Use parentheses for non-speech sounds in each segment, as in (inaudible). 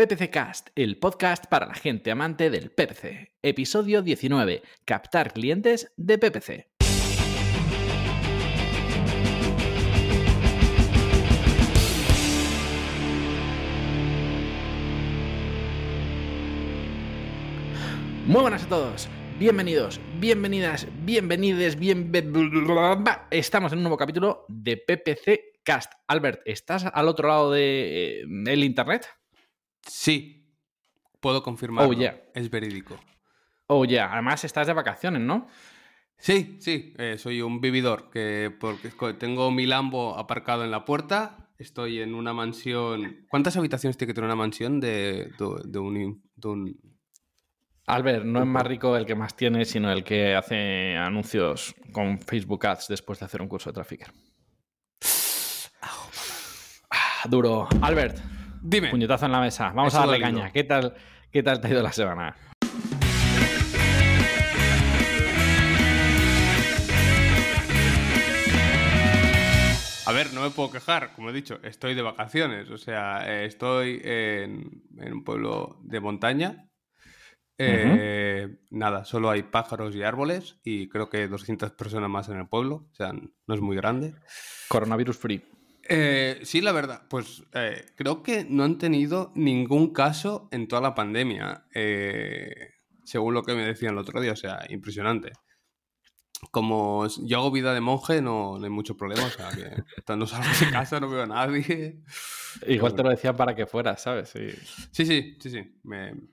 PPC Cast, el podcast para la gente amante del PPC. Episodio 19. Captar clientes de PPC. Muy buenas a todos. Bienvenidos, bienvenidas, bienvenides, bien... Estamos en un nuevo capítulo de PPC Cast. Albert, ¿estás al otro lado del de, eh, el internet? Sí, puedo confirmar Oh, Es verídico. Oh, ya. Además, estás de vacaciones, ¿no? Sí, sí. Eh, soy un vividor, que porque tengo mi Lambo aparcado en la puerta. Estoy en una mansión. ¿Cuántas habitaciones tiene que tener una mansión de, un, Albert, no es más rico el que más tiene, sino el que hace anuncios con Facebook Ads después de hacer un curso de Trafficker. Ah, duro. Albert, Dime. Puñetazo en la mesa. Vamos a darle caña. ¿Qué tal, ¿Qué tal te ha ido la semana? A ver, no me puedo quejar, como he dicho, estoy de vacaciones, o sea, eh, estoy en, un pueblo de montaña. Eh, nada, solo hay pájaros y árboles y creo que 200 personas más en el pueblo, o sea, no es muy grande. Coronavirus free. Eh, sí, la verdad. Pues eh, creo que no han tenido ningún caso en toda la pandemia, eh, según lo que me decían el otro día. O sea, impresionante. Como yo hago vida de monje, no, hay mucho problema. O sea, estando (laughs) casa no veo a nadie. Igual te lo decían para que fuera, ¿sabes? Sí, sí, sí. sí,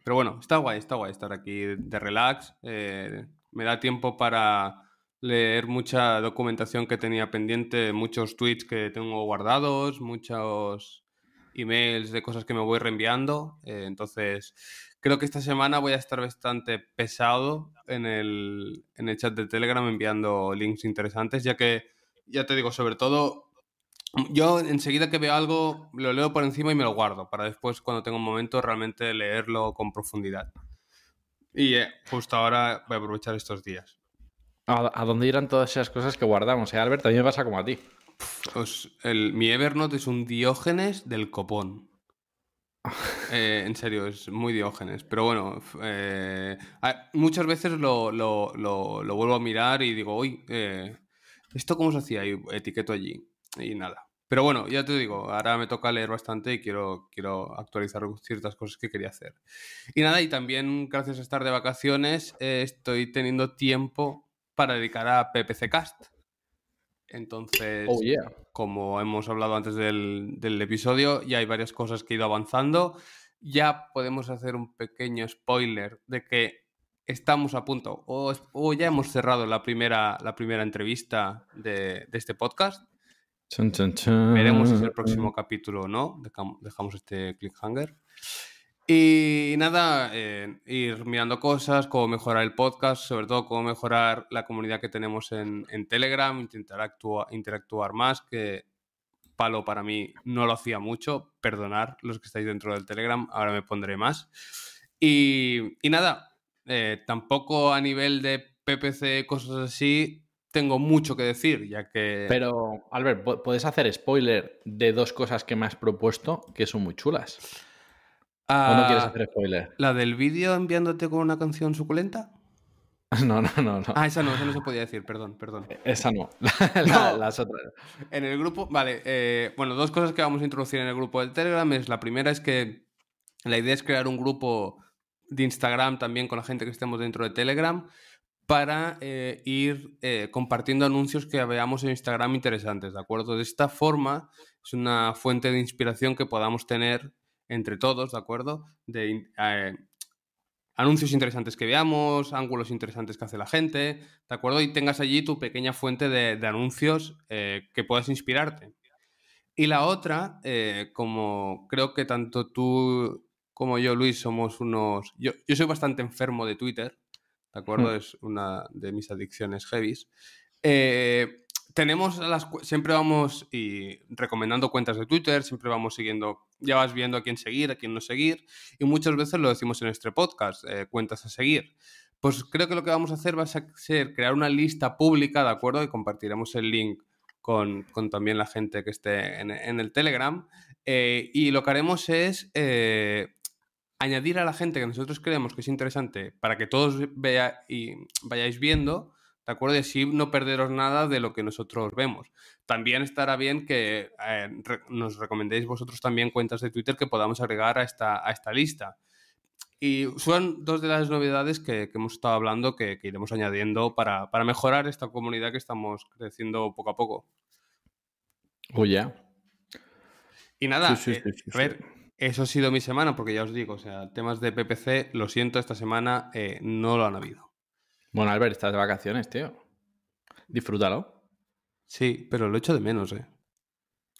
Pero bueno, está guay, está guay estar aquí de relax. me da tiempo para leer mucha documentación que tenía pendiente, muchos tweets que tengo guardados, muchos emails de cosas que me voy reenviando. Eh, entonces, creo que esta semana voy a estar bastante pesado en el, en el chat de Telegram enviando links interesantes, ya que, ya te digo, sobre todo yo enseguida que veo algo lo leo por encima y me lo guardo para después cuando tengo un momento realmente leerlo con profundidad. Y eh, justo ahora voy a aprovechar estos días. ¿A, dónde irán todas esas cosas que guardamos? Eh, Albert, a mí me pasa como a ti. Pues el, mi Evernote es un diógenes del copón. (laughs) Eh, en serio, es muy diógenes. Pero bueno, eh, ah, muchas veces lo, vuelvo a mirar y digo, uy, ¿esto cómo se hacía? Y etiqueto allí. Y nada. Pero bueno, ya te digo, ahora me toca leer bastante y quiero, quiero actualizar ciertas cosas que quería hacer. Y nada, y también gracias a estar de vacaciones estoy teniendo tiempo para dedicar a PPC Cast. Entonces, oh, como hemos hablado antes del, episodio, ya hay varias cosas que he ido avanzando. Ya podemos hacer un pequeño spoiler de que estamos a punto o, ya hemos cerrado la primera, la primera entrevista de, este podcast. Veremos si es el próximo capítulo o no. Dejamos este cliffhanger. Y nada, eh, ir mirando cosas, cómo mejorar el podcast, sobre todo cómo mejorar la comunidad que tenemos en, Telegram, intentar interactuar más, que palo para mí no lo hacía mucho, perdonar los que estáis dentro del Telegram, ahora me pondré más. Y, nada, eh, tampoco a nivel de PPC, cosas así, tengo mucho que decir, ya que... Pero, Albert, ¿puedes hacer spoiler de dos cosas que me has propuesto que son muy chulas? Ah, no quieres ah, hacer spoiler? ¿La del vídeo enviándote con una canción suculenta? (laughs) No, no, no, no. Ah, esa no, esa no se podía decir, perdón, perdón. E-, esa no, (laughs) las otras. En el grupo, vale, eh, bueno, dos cosas que vamos a introducir en el grupo de Telegram es, la primera es que la idea es crear un grupo de Instagram también con la gente que estemos dentro de Telegram para eh, ir eh, compartiendo anuncios que veamos en Instagram interesantes, ¿de acuerdo? De esta forma es una fuente de inspiración que podamos tener entre todos, ¿de acuerdo? De eh, anuncios interesantes que veamos, ángulos interesantes que hace la gente, ¿de acuerdo? Y tengas allí tu pequeña fuente de, anuncios eh, que puedas inspirarte. Y la otra, eh, como creo que tanto tú como yo, Luis, somos unos... Yo, soy bastante enfermo de Twitter, ¿de acuerdo? Hmm. Es una de mis adicciones heavies tenemos las, siempre vamos recomendando cuentas de Twitter, siempre vamos siguiendo, ya vas viendo a quién seguir, a quién no seguir, y muchas veces lo decimos en este podcast, eh, cuentas a seguir. Pues creo que lo que vamos a hacer va a ser crear una lista pública, ¿de acuerdo? Y compartiremos el link con, también la gente que esté en, el Telegram. Eh, y lo que haremos es eh, añadir a la gente que nosotros creemos que es interesante para que todos vea y vayáis viendo ¿de acuerdo? Y así no perderos nada de lo que nosotros vemos. También estará bien que eh, nos recomendéis vosotros también cuentas de Twitter que podamos agregar a esta, a esta lista. Y son dos de las novedades que, hemos estado hablando que, iremos añadiendo para, mejorar esta comunidad que estamos creciendo poco a poco. O Oh, Y nada, eh, a ver, eso ha sido mi semana, porque ya os digo, o sea, temas de PPC, lo siento, esta semana eh, no lo han habido. Bueno, Albert, estás de vacaciones, tío. Disfrútalo. Sí, pero lo echo de menos, ¿eh?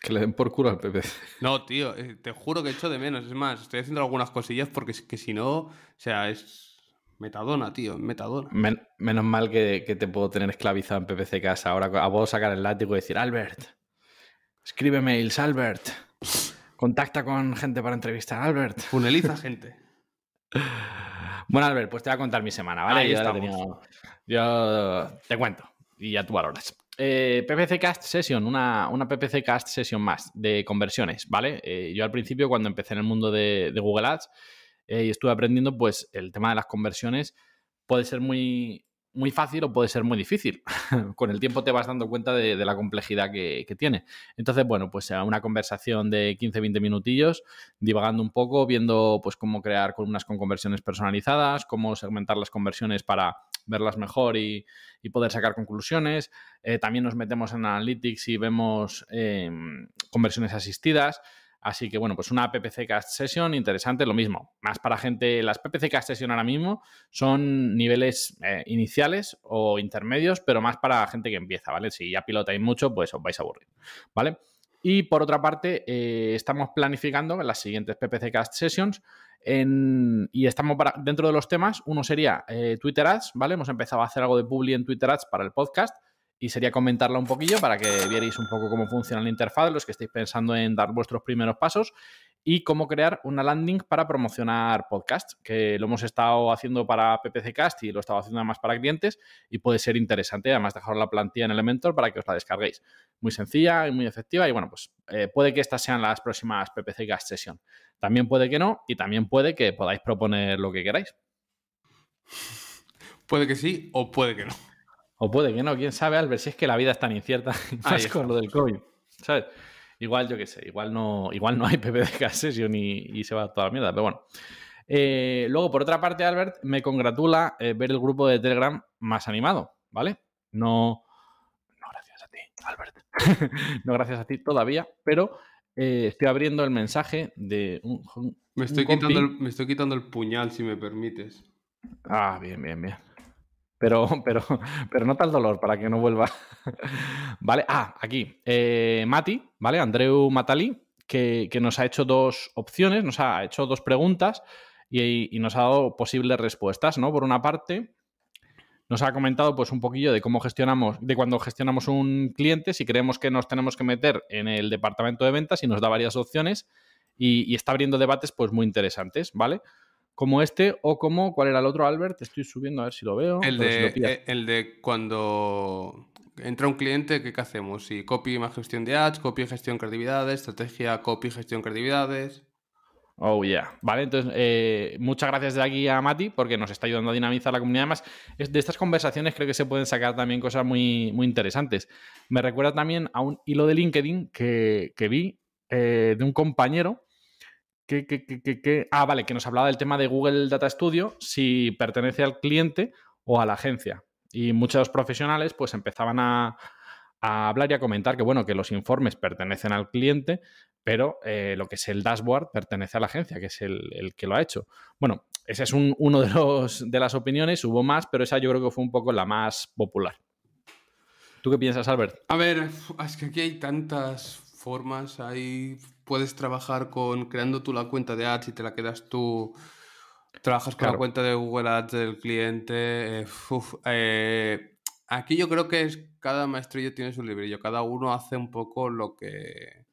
Que le den por culo al PPC. No, tío, eh, te juro que echo de menos. Es más, estoy haciendo algunas cosillas porque que si no, o sea, es metadona, tío, metadona. menos mal que, que, te puedo tener esclavizado en PPC Casa. Ahora puedo sacar el látigo y decir, Albert, escribe mails, Albert. Contacta con gente para entrevistar, Albert. Funeliza gente. (laughs) Bueno, Albert, pues te voy a contar mi semana, ¿vale? Ah, yo, estamos. yo, te cuento y ya tú valoras. Eh, PPC Cast Session, una, PPC Cast Session más de conversiones, ¿vale? Eh, yo al principio, cuando empecé en el mundo de, Google Ads eh, y estuve aprendiendo, pues el tema de las conversiones puede ser muy, muy fácil o puede ser muy difícil. (laughs) Con el tiempo te vas dando cuenta de, la complejidad que, tiene. Entonces, bueno, pues una conversación de 15-20 minutillos, divagando un poco, viendo pues cómo crear columnas con conversiones personalizadas, cómo segmentar las conversiones para verlas mejor y, poder sacar conclusiones. Eh, también nos metemos en Analytics y vemos em, conversiones asistidas. Así que bueno, pues una PPC Cast Session interesante, lo mismo. Más para gente, las PPC Cast Session ahora mismo son niveles eh, iniciales o intermedios, pero más para gente que empieza, ¿vale? Si ya pilotáis mucho, pues os vais a aburrir, ¿vale? Y por otra parte, eh, estamos planificando las siguientes PPC Cast Sessions y estamos para, dentro de los temas. Uno sería eh, Twitter Ads, ¿vale? Hemos empezado a hacer algo de publi en Twitter Ads para el podcast y sería comentarla un poquillo para que vierais un poco cómo funciona la interfaz, los que estáis pensando en dar vuestros primeros pasos y cómo crear una landing para promocionar podcast, que lo hemos estado haciendo para PPC Cast y lo estaba haciendo además para clientes y puede ser interesante. Además, dejar la plantilla en Elementor para que os la descarguéis. Muy sencilla y muy efectiva y bueno, pues eh, puede que estas sean las próximas PPC Cast Session. También puede que no y también puede que podáis proponer lo que queráis. Puede que sí o puede que no. O puede que no, quién sabe, Albert, si es que la vida es tan incierta, (laughs) con lo del COVID, Igual, yo qué sé, igual no, igual no hay (laughs) PP de sesión y, se va toda la mierda, pero bueno. Eh, luego, por otra parte, Albert, me congratula eh, ver el grupo de Telegram más animado, ¿vale? No, no gracias a ti, Albert. (laughs) no gracias a ti todavía, pero eh, estoy abriendo el mensaje de un... me estoy quitando el puñal, si me permites. Ah, bien, bien, bien. Pero, (laughs) pero, pero no tal dolor para que no vuelva. vale, ah, aquí. Eh, Mati, ¿vale? Andreu Matali, que, nos ha hecho dos opciones, nos ha hecho dos preguntas y, nos ha dado posibles respuestas, ¿no? Por una parte, nos ha comentado pues un poquillo de cómo gestionamos, de cuando gestionamos un cliente, si creemos que nos tenemos que meter en el departamento de ventas y nos da varias opciones y, y está abriendo debates pues muy interesantes, ¿vale? como este o como, ¿cuál era el otro, Albert? estoy subiendo a ver si lo veo. El, de, eh, el de cuando entra un cliente, ¿qué, hacemos? Si copy más gestión de ads, copy gestión creatividades, estrategia copy gestión creatividades. Oh, yeah. Vale, entonces, eh, muchas gracias de aquí a Mati porque nos está ayudando a dinamizar la comunidad. Además, de estas conversaciones creo que se pueden sacar también cosas muy, muy interesantes. Me recuerda también a un hilo de LinkedIn que, vi eh, de un compañero qué, ah, vale, que nos hablaba del tema de Google Data Studio, si pertenece al cliente o a la agencia. Y muchos profesionales pues empezaban a, hablar y a comentar que, bueno, que los informes pertenecen al cliente, pero eh, lo que es el dashboard pertenece a la agencia, que es el, que lo ha hecho. Bueno, esa es un, uno de, los, de las opiniones, hubo más, pero esa yo creo que fue un poco la más popular. ¿Tú qué piensas, Albert? A ver, es que aquí hay tantas formas. Ahí puedes trabajar con creando tú la cuenta de ads y te la quedas tú. Trabajas con la cuenta de Google Ads del cliente. Eh, eh, aquí yo creo que es cada maestrillo tiene su librillo. Cada uno hace un poco lo que.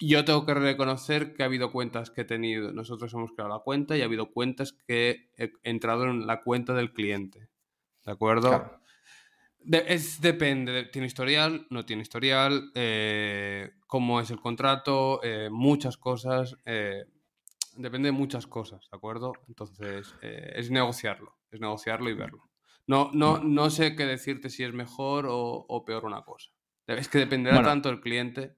Yo tengo que reconocer que ha habido cuentas que he tenido. Nosotros hemos creado la cuenta y ha habido cuentas que he entrado en la cuenta del cliente. ¿De acuerdo? es, depende, tiene historial, no tiene historial, eh, cómo es el contrato, eh, muchas cosas. Eh, depende de muchas cosas, ¿de acuerdo? Entonces, es negociarlo, es negociarlo y verlo. No, no, no sé qué decirte si es mejor o, peor una cosa. Es que dependerá tanto del cliente.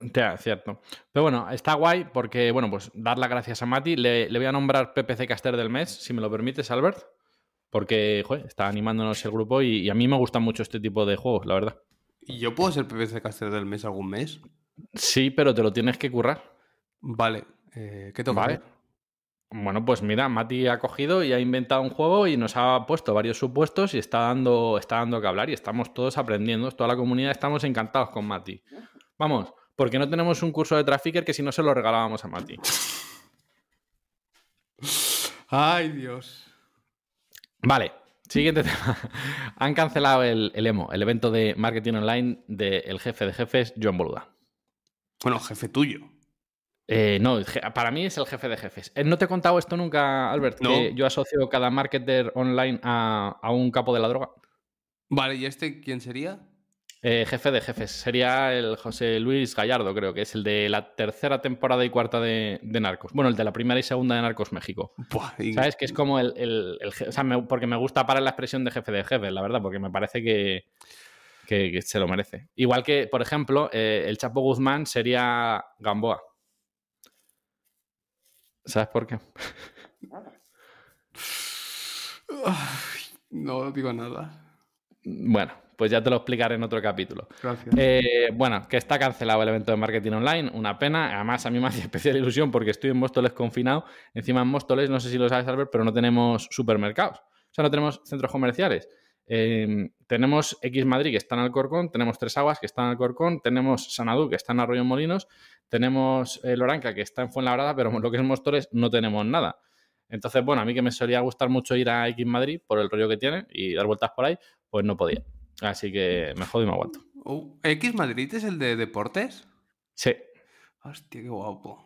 Ya, cierto. Pero bueno, está guay porque, bueno, pues dar las gracias a Mati. le voy a nombrar PPC Caster del mes, si me lo permites, Albert. Porque, joder, está animándonos el grupo y, a mí me gusta mucho este tipo de juegos, la verdad. ¿Y yo puedo ser PPC Caster del mes algún mes? Sí, pero te lo tienes que currar. Vale. Eh, ¿Qué toca? Vale. Bueno, pues mira, Mati ha cogido y ha inventado un juego y nos ha puesto varios supuestos y está dando, está dando que hablar y estamos todos aprendiendo. Toda la comunidad estamos encantados con Mati. Vamos, porque no tenemos un curso de Trafficker que si no se lo regalábamos a Mati. (laughs) Ay, Dios. Vale, siguiente (laughs) tema. Han cancelado el, EMO, el evento de marketing online del jefe de jefes, John Boluda. Bueno, jefe tuyo. Eh, no, para mí es el jefe de jefes. Eh, no te he contado esto nunca, Albert, que yo asocio cada marketer online a un capo de la droga. Vale, ¿y este quién sería? Eh, jefe de jefes. Sería el José Luis Gallardo, creo que es el de la tercera temporada y cuarta de, Narcos. Bueno, el de la primera y segunda de Narcos México. ¿Sabes? Que es como el. el, o sea, porque me gusta parar la expresión de jefe de jefes, la verdad, porque me parece que, que, se lo merece. Igual que, por ejemplo, eh, el Chapo Guzmán sería Gamboa. ¿Sabes por qué? no digo nada. Bueno, pues ya te lo explicaré en otro capítulo. Gracias. Eh, bueno, que está cancelado el evento de marketing online, una pena. Además, a mí me (laughs) hace especial ilusión porque estoy en Móstoles confinado. Encima en Móstoles, no sé si lo sabes, Albert, pero no tenemos supermercados. O sea, no tenemos centros comerciales. Em, tenemos X Madrid que está en Alcorcón, tenemos Tres Aguas que está en Alcorcón, tenemos Sanadú que está en Arroyo Molinos, tenemos eh, Loranca que está en Fuenlabrada, pero lo que es Móstoles no tenemos nada. Entonces, bueno, a mí que me solía gustar mucho ir a X Madrid por el rollo que tiene y dar vueltas por ahí, pues no podía. Así que me jodo y me aguanto. Uh, ¿X Madrid es el de deportes? Sí. Hostia, qué guapo.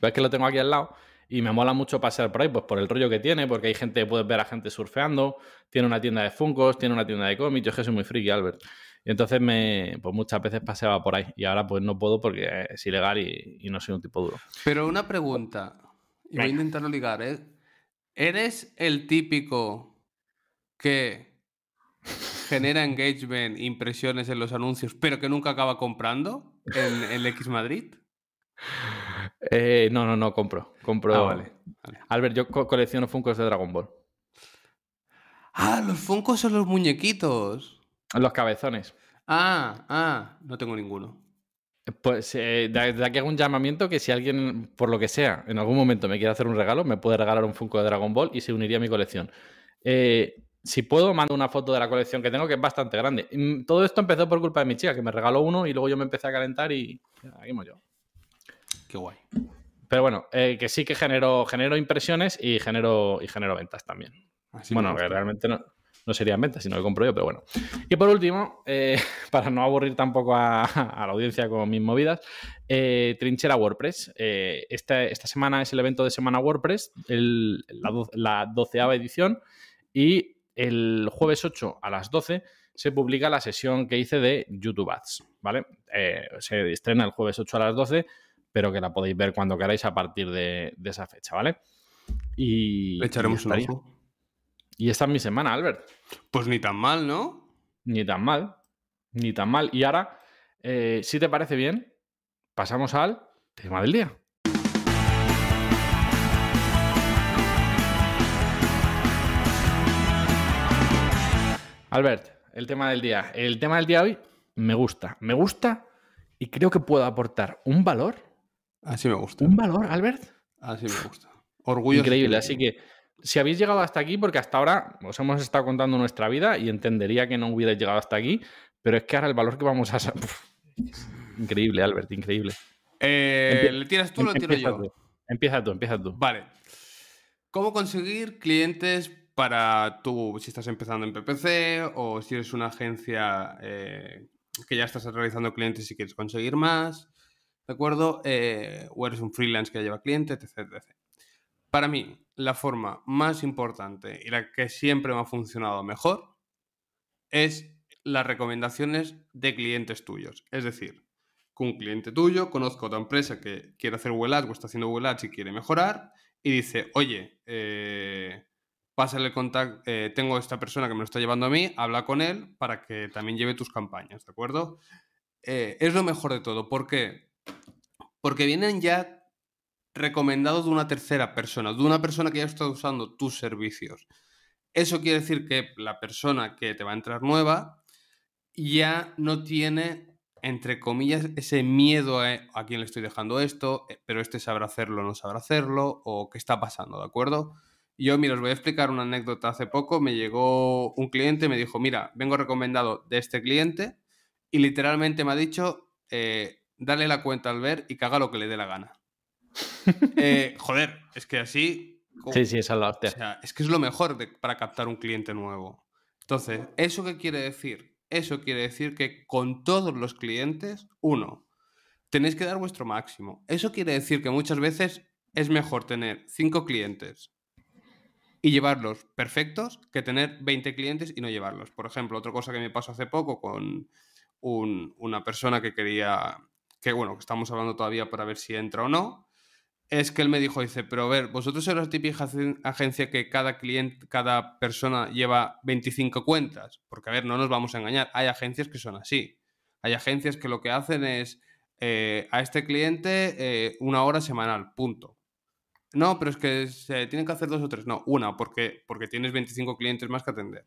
Ves que lo tengo aquí al lado y me mola mucho pasear por ahí, pues por el rollo que tiene, porque hay gente, puedes ver a gente surfeando, tiene una tienda de Funcos, tiene una tienda de cómics, yo que soy muy friki, Albert. Y entonces me, pues muchas veces paseaba por ahí y ahora pues no puedo porque es ilegal y, no soy un tipo duro. Pero una pregunta, y voy a no ligar, ¿eh? ¿eres el típico que genera engagement, impresiones en los anuncios, pero que nunca acaba comprando en, el X Madrid? Eh, no, no, no, compro. compro. Ah, vale, Albert, yo colecciono Funkos de Dragon Ball. Ah, los Funkos son los muñequitos. Los cabezones. Ah, ah, no tengo ninguno. Pues eh, de aquí hago un llamamiento que si alguien, por lo que sea, en algún momento me quiere hacer un regalo, me puede regalar un Funko de Dragon Ball y se uniría a mi colección. Eh, si puedo, mando una foto de la colección que tengo, que es bastante grande. Mm, todo esto empezó por culpa de mi chica, que me regaló uno y luego yo me empecé a calentar y aquí yo. Qué guay. Pero bueno, eh, que sí que genero, impresiones y genero, y ventas también. bueno, que realmente no, no serían ventas, sino que compro yo, pero bueno. Y por último, eh, (laughs) para no aburrir tampoco (laughs) a, la audiencia con mis movidas, eh, Trinchera WordPress. Esta, esta, semana es el evento de Semana WordPress, la, la doceava edición. Y el jueves 8 a las 12 se publica la sesión que hice de YouTube Ads, ¿vale? Eh, se estrena el jueves 8 a las 12, pero que la podéis ver cuando queráis a partir de, esa fecha, ¿vale? Y... Le echaremos un ojo. Y esta es mi semana, Albert. Pues ni tan mal, ¿no? Ni tan mal, ni tan mal. Y ahora, eh, si te parece bien, pasamos al tema del día. Albert, el tema del día. El tema del día hoy me gusta. Me gusta y creo que puedo aportar un valor. Así me gusta. ¿Un valor, Albert? Así me gusta. Orgullo. Increíble. Así que si habéis llegado hasta aquí, porque hasta ahora os hemos estado contando nuestra vida y entendería que no hubierais llegado hasta aquí, pero es que ahora el valor que vamos a. increíble, Albert, increíble. Eh, ¿Le tiras tú o lo tiro yo? Tú. Empieza tú, empieza tú. Vale. ¿Cómo conseguir clientes para tú, si estás empezando en PPC o si eres una agencia eh, que ya estás realizando clientes y quieres conseguir más, ¿de acuerdo? Eh, o eres un freelance que lleva clientes, etc, etc. Para mí, la forma más importante y la que siempre me ha funcionado mejor es las recomendaciones de clientes tuyos. Es decir, que un cliente tuyo conozco otra empresa que quiere hacer Google Ads o está haciendo Google Ads y quiere mejorar y dice, oye, eh, pásale el contacto, eh, tengo esta persona que me lo está llevando a mí, habla con él para que también lleve tus campañas, ¿de acuerdo? Eh, es lo mejor de todo, ¿por qué? Porque vienen ya recomendados de una tercera persona, de una persona que ya está usando tus servicios. Eso quiere decir que la persona que te va a entrar nueva ya no tiene, entre comillas, ese miedo a, a quién le estoy dejando esto, eh, pero este sabrá hacerlo o no sabrá hacerlo, o qué está pasando, ¿de acuerdo? Yo, mira, os voy a explicar una anécdota. Hace poco me llegó un cliente, me dijo, mira, vengo recomendado de este cliente y literalmente me ha dicho, eh, dale la cuenta al ver y caga lo que le dé la gana. (laughs) Eh, joder, es que así... sí, sí, es o sea, Es que es lo mejor para captar un cliente nuevo. Entonces, ¿eso qué quiere decir? Eso quiere decir que con todos los clientes, uno, tenéis que dar vuestro máximo. Eso quiere decir que muchas veces es mejor tener cinco clientes y llevarlos perfectos que tener 20 clientes y no llevarlos. Por ejemplo, otra cosa que me pasó hace poco con una persona que quería, que bueno, que estamos hablando todavía para ver si entra o no, es que él me dijo, dice, pero a ver, vosotros sois la típica agencia que cada cliente, cada persona lleva 25 cuentas, porque a ver, no nos vamos a engañar, hay agencias que son así, hay agencias que lo que hacen es eh, a este cliente eh, una hora semanal, punto. No, pero es que se tienen que hacer dos o tres. No, una, porque, porque tienes 25 clientes más que atender.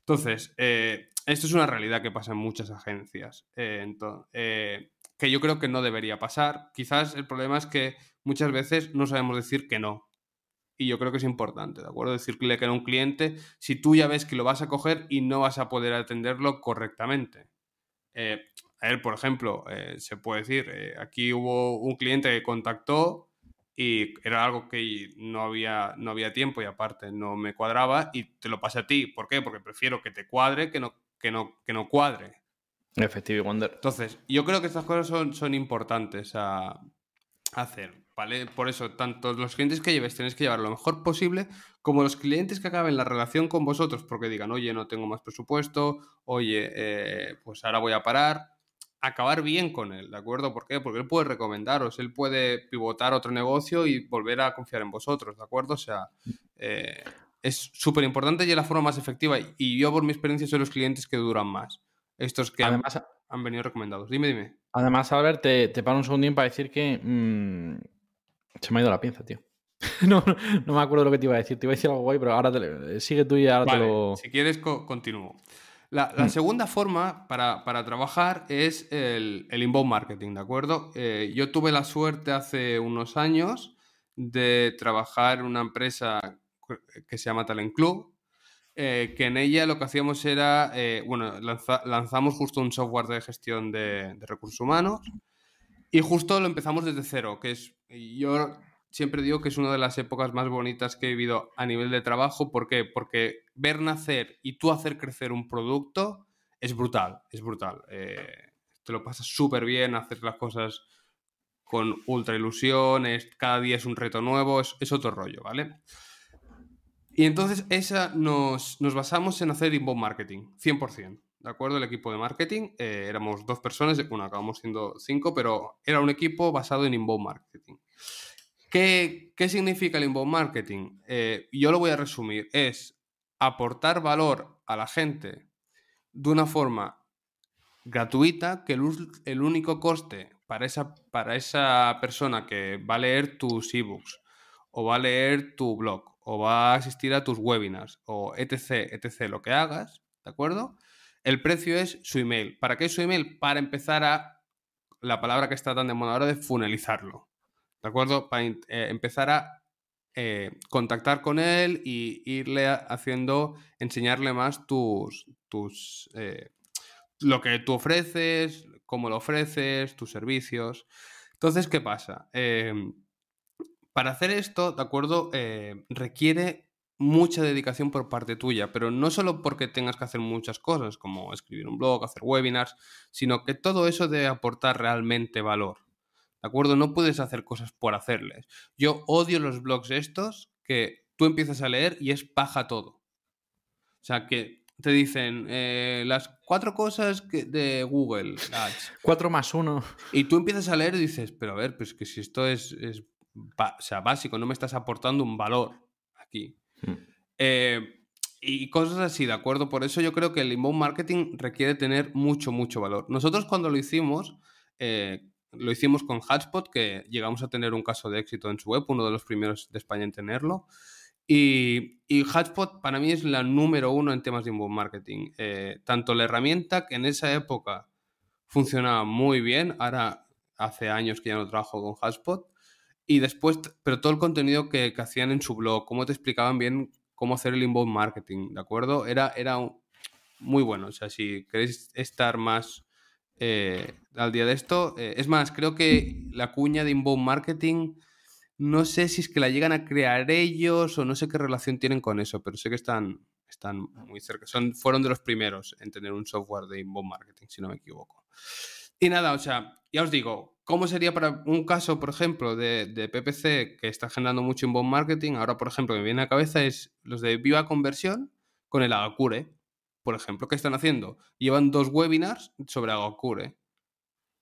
Entonces, eh, esto es una realidad que pasa en muchas agencias. Eh, eh, que yo creo que no debería pasar. Quizás el problema es que muchas veces no sabemos decir que no. Y yo creo que es importante, ¿de acuerdo? Decirle que no a un cliente si tú ya ves que lo vas a coger y no vas a poder atenderlo correctamente. a él, por ejemplo, se puede decir, aquí hubo un cliente que contactó y era algo que no había, no había tiempo y aparte no me cuadraba y te lo pasé a ti. ¿Por qué? Porque prefiero que te cuadre que no, que no, que no cuadre. Efectivo, Wonder. Entonces, yo creo que estas cosas son, importantes a, hacer. ¿Vale? Por eso, tanto los clientes que lleves tenéis que llevar lo mejor posible, como los clientes que acaben la relación con vosotros, porque digan, oye, no tengo más presupuesto, oye, eh, pues ahora voy a parar, acabar bien con él, ¿de acuerdo? ¿Por qué? Porque él puede recomendaros, él puede pivotar otro negocio y volver a confiar en vosotros, ¿de acuerdo? O sea, eh, es súper importante y es la forma más efectiva. Y yo, por mi experiencia, soy los clientes que duran más. Estos que además, han, venido recomendados. Dime, dime. Además, Albert, te, te paro un segundín para decir que. Mm, se me ha ido la pinza, tío. (laughs) no, no, me acuerdo lo que te iba a decir. Te iba a decir algo guay, pero ahora te, sigue tú y ahora te lo. Si quieres, continúo. La, mm. segunda forma para, trabajar es el, inbound marketing, ¿de acuerdo? Eh, yo tuve la suerte hace unos años de trabajar en una empresa que se llama Talent Club, eh, que en ella lo que hacíamos era, eh, bueno, lanzamos justo un software de gestión de, de, recursos humanos y justo lo empezamos desde cero, que es, yo siempre digo que es una de las épocas más bonitas que he vivido a nivel de trabajo, ¿por qué? Porque ver nacer y tú hacer crecer un producto es brutal, es brutal. Eh, te lo pasas súper bien, hacer las cosas con ultra ilusión, cada día es un reto nuevo, es, otro rollo, ¿vale? Y entonces esa nos, basamos en hacer inbound marketing, 100%. ¿de acuerdo? El equipo de marketing, eh, éramos dos personas, bueno, acabamos siendo cinco, pero era un equipo basado en inbound marketing. ¿Qué, significa el inbound marketing? Eh, yo lo voy a resumir, es aportar valor a la gente de una forma gratuita, que el, único coste para esa, para esa persona que va a leer tus ebooks o va a leer tu blog o va a asistir a tus webinars o etc, etc, lo que hagas, ¿de acuerdo? El precio es su email. ¿Para qué es su email? Para empezar a, la palabra que está tan de moda ahora, de funelizarlo, ¿de acuerdo? Para eh, empezar a eh, contactar con él y irle haciendo, enseñarle más tus, tus eh, lo que tú ofreces, cómo lo ofreces, tus servicios. Entonces, ¿qué pasa? Em, para hacer esto, ¿de acuerdo? Eh, requiere mucha dedicación por parte tuya, pero no solo porque tengas que hacer muchas cosas, como escribir un blog, hacer webinars, sino que todo eso debe aportar realmente valor, ¿De acuerdo? No puedes hacer cosas por hacerles. Yo odio los blogs estos que tú empiezas a leer y es paja todo. O sea, que te dicen eh, las cuatro cosas de Google (laughs) cuatro más uno. Y tú empiezas a leer y dices, pero a ver, pues que si esto es, sea, básico, no me estás aportando un valor aquí. Mm. Eh, y cosas así, ¿de acuerdo? Por eso yo creo que el inbound marketing requiere tener mucho, mucho valor. Nosotros cuando lo hicimos, eh, lo hicimos con Hotspot, que llegamos a tener un caso de éxito en su web, uno de los primeros de España en tenerlo. Y, y Hotspot para mí es la número uno en temas de inbound marketing. Eh, tanto la herramienta que en esa época funcionaba muy bien, ahora hace años que ya no trabajo con Hotspot, y después, pero todo el contenido que, hacían en su blog, cómo te explicaban bien cómo hacer el inbound marketing, ¿de acuerdo? Era, era muy bueno, o sea, si queréis estar más eh, al día de esto. Eh, es más, creo que la cuña de inbound marketing, no sé si es que la llegan a crear ellos o no sé qué relación tienen con eso, pero sé que están, están muy cerca. Son, fueron de los primeros en tener un software de inbound marketing, si no me equivoco. Y nada, o sea, ya os digo, ¿cómo sería para un caso, por ejemplo, de, de PPC que está generando mucho inbound marketing? Ahora, por ejemplo, que me viene a la cabeza es los de Viva Conversión con el Agacure por ejemplo, ¿qué están haciendo? Llevan dos webinars sobre algo ¿eh?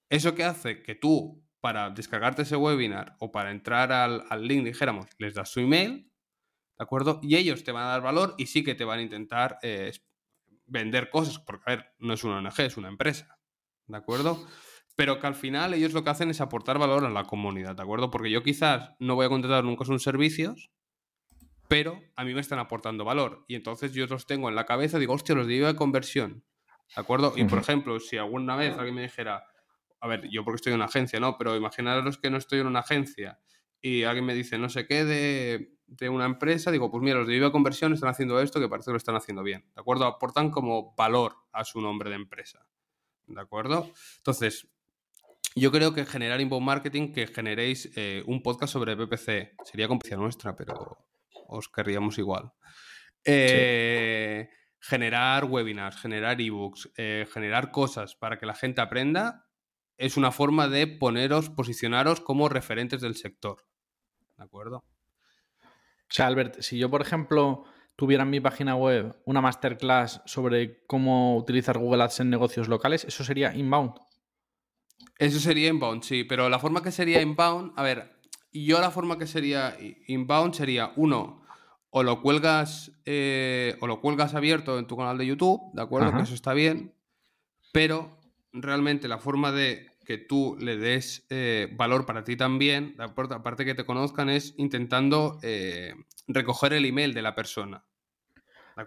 Eso que hace que tú, para descargarte ese webinar o para entrar al, link, dijéramos, les das su email, ¿de acuerdo? Y ellos te van a dar valor y sí que te van a intentar eh, vender cosas, porque, a ver, no es una ONG, es una empresa, ¿de acuerdo? Pero que al final ellos lo que hacen es aportar valor a la comunidad, ¿de acuerdo? Porque yo quizás no voy a contratar nunca sus servicios, pero a mí me están aportando valor. Y entonces yo los tengo en la cabeza, digo, hostia, los de IVA de conversión. ¿De acuerdo? Y por ejemplo, si alguna vez alguien me dijera, a ver, yo porque estoy en una agencia, ¿no? Pero imaginaros que no estoy en una agencia y alguien me dice, no sé qué, de, una empresa, digo, pues mira, los de IVA conversión están haciendo esto que parece que lo están haciendo bien. ¿De acuerdo? Aportan como valor a su nombre de empresa. ¿De acuerdo? Entonces, yo creo que generar inbound marketing, que generéis eh, un podcast sobre PPC, sería competencia nuestra, pero os querríamos igual. Eh, generar webinars, generar ebooks, eh, generar cosas para que la gente aprenda es una forma de poneros, posicionaros como referentes del sector. ¿De acuerdo? O sea, Albert, si yo, por ejemplo, tuviera en mi página web una masterclass sobre cómo utilizar Google Ads en negocios locales, eso sería inbound. Eso sería inbound, sí, pero la forma que sería inbound, a ver, y yo la forma que sería inbound sería, uno, o lo cuelgas, eh, o lo cuelgas abierto en tu canal de YouTube, ¿de acuerdo? Que eso está bien, pero realmente la forma de que tú le des eh, valor para ti también, aparte que te conozcan es intentando eh, recoger el email de la persona.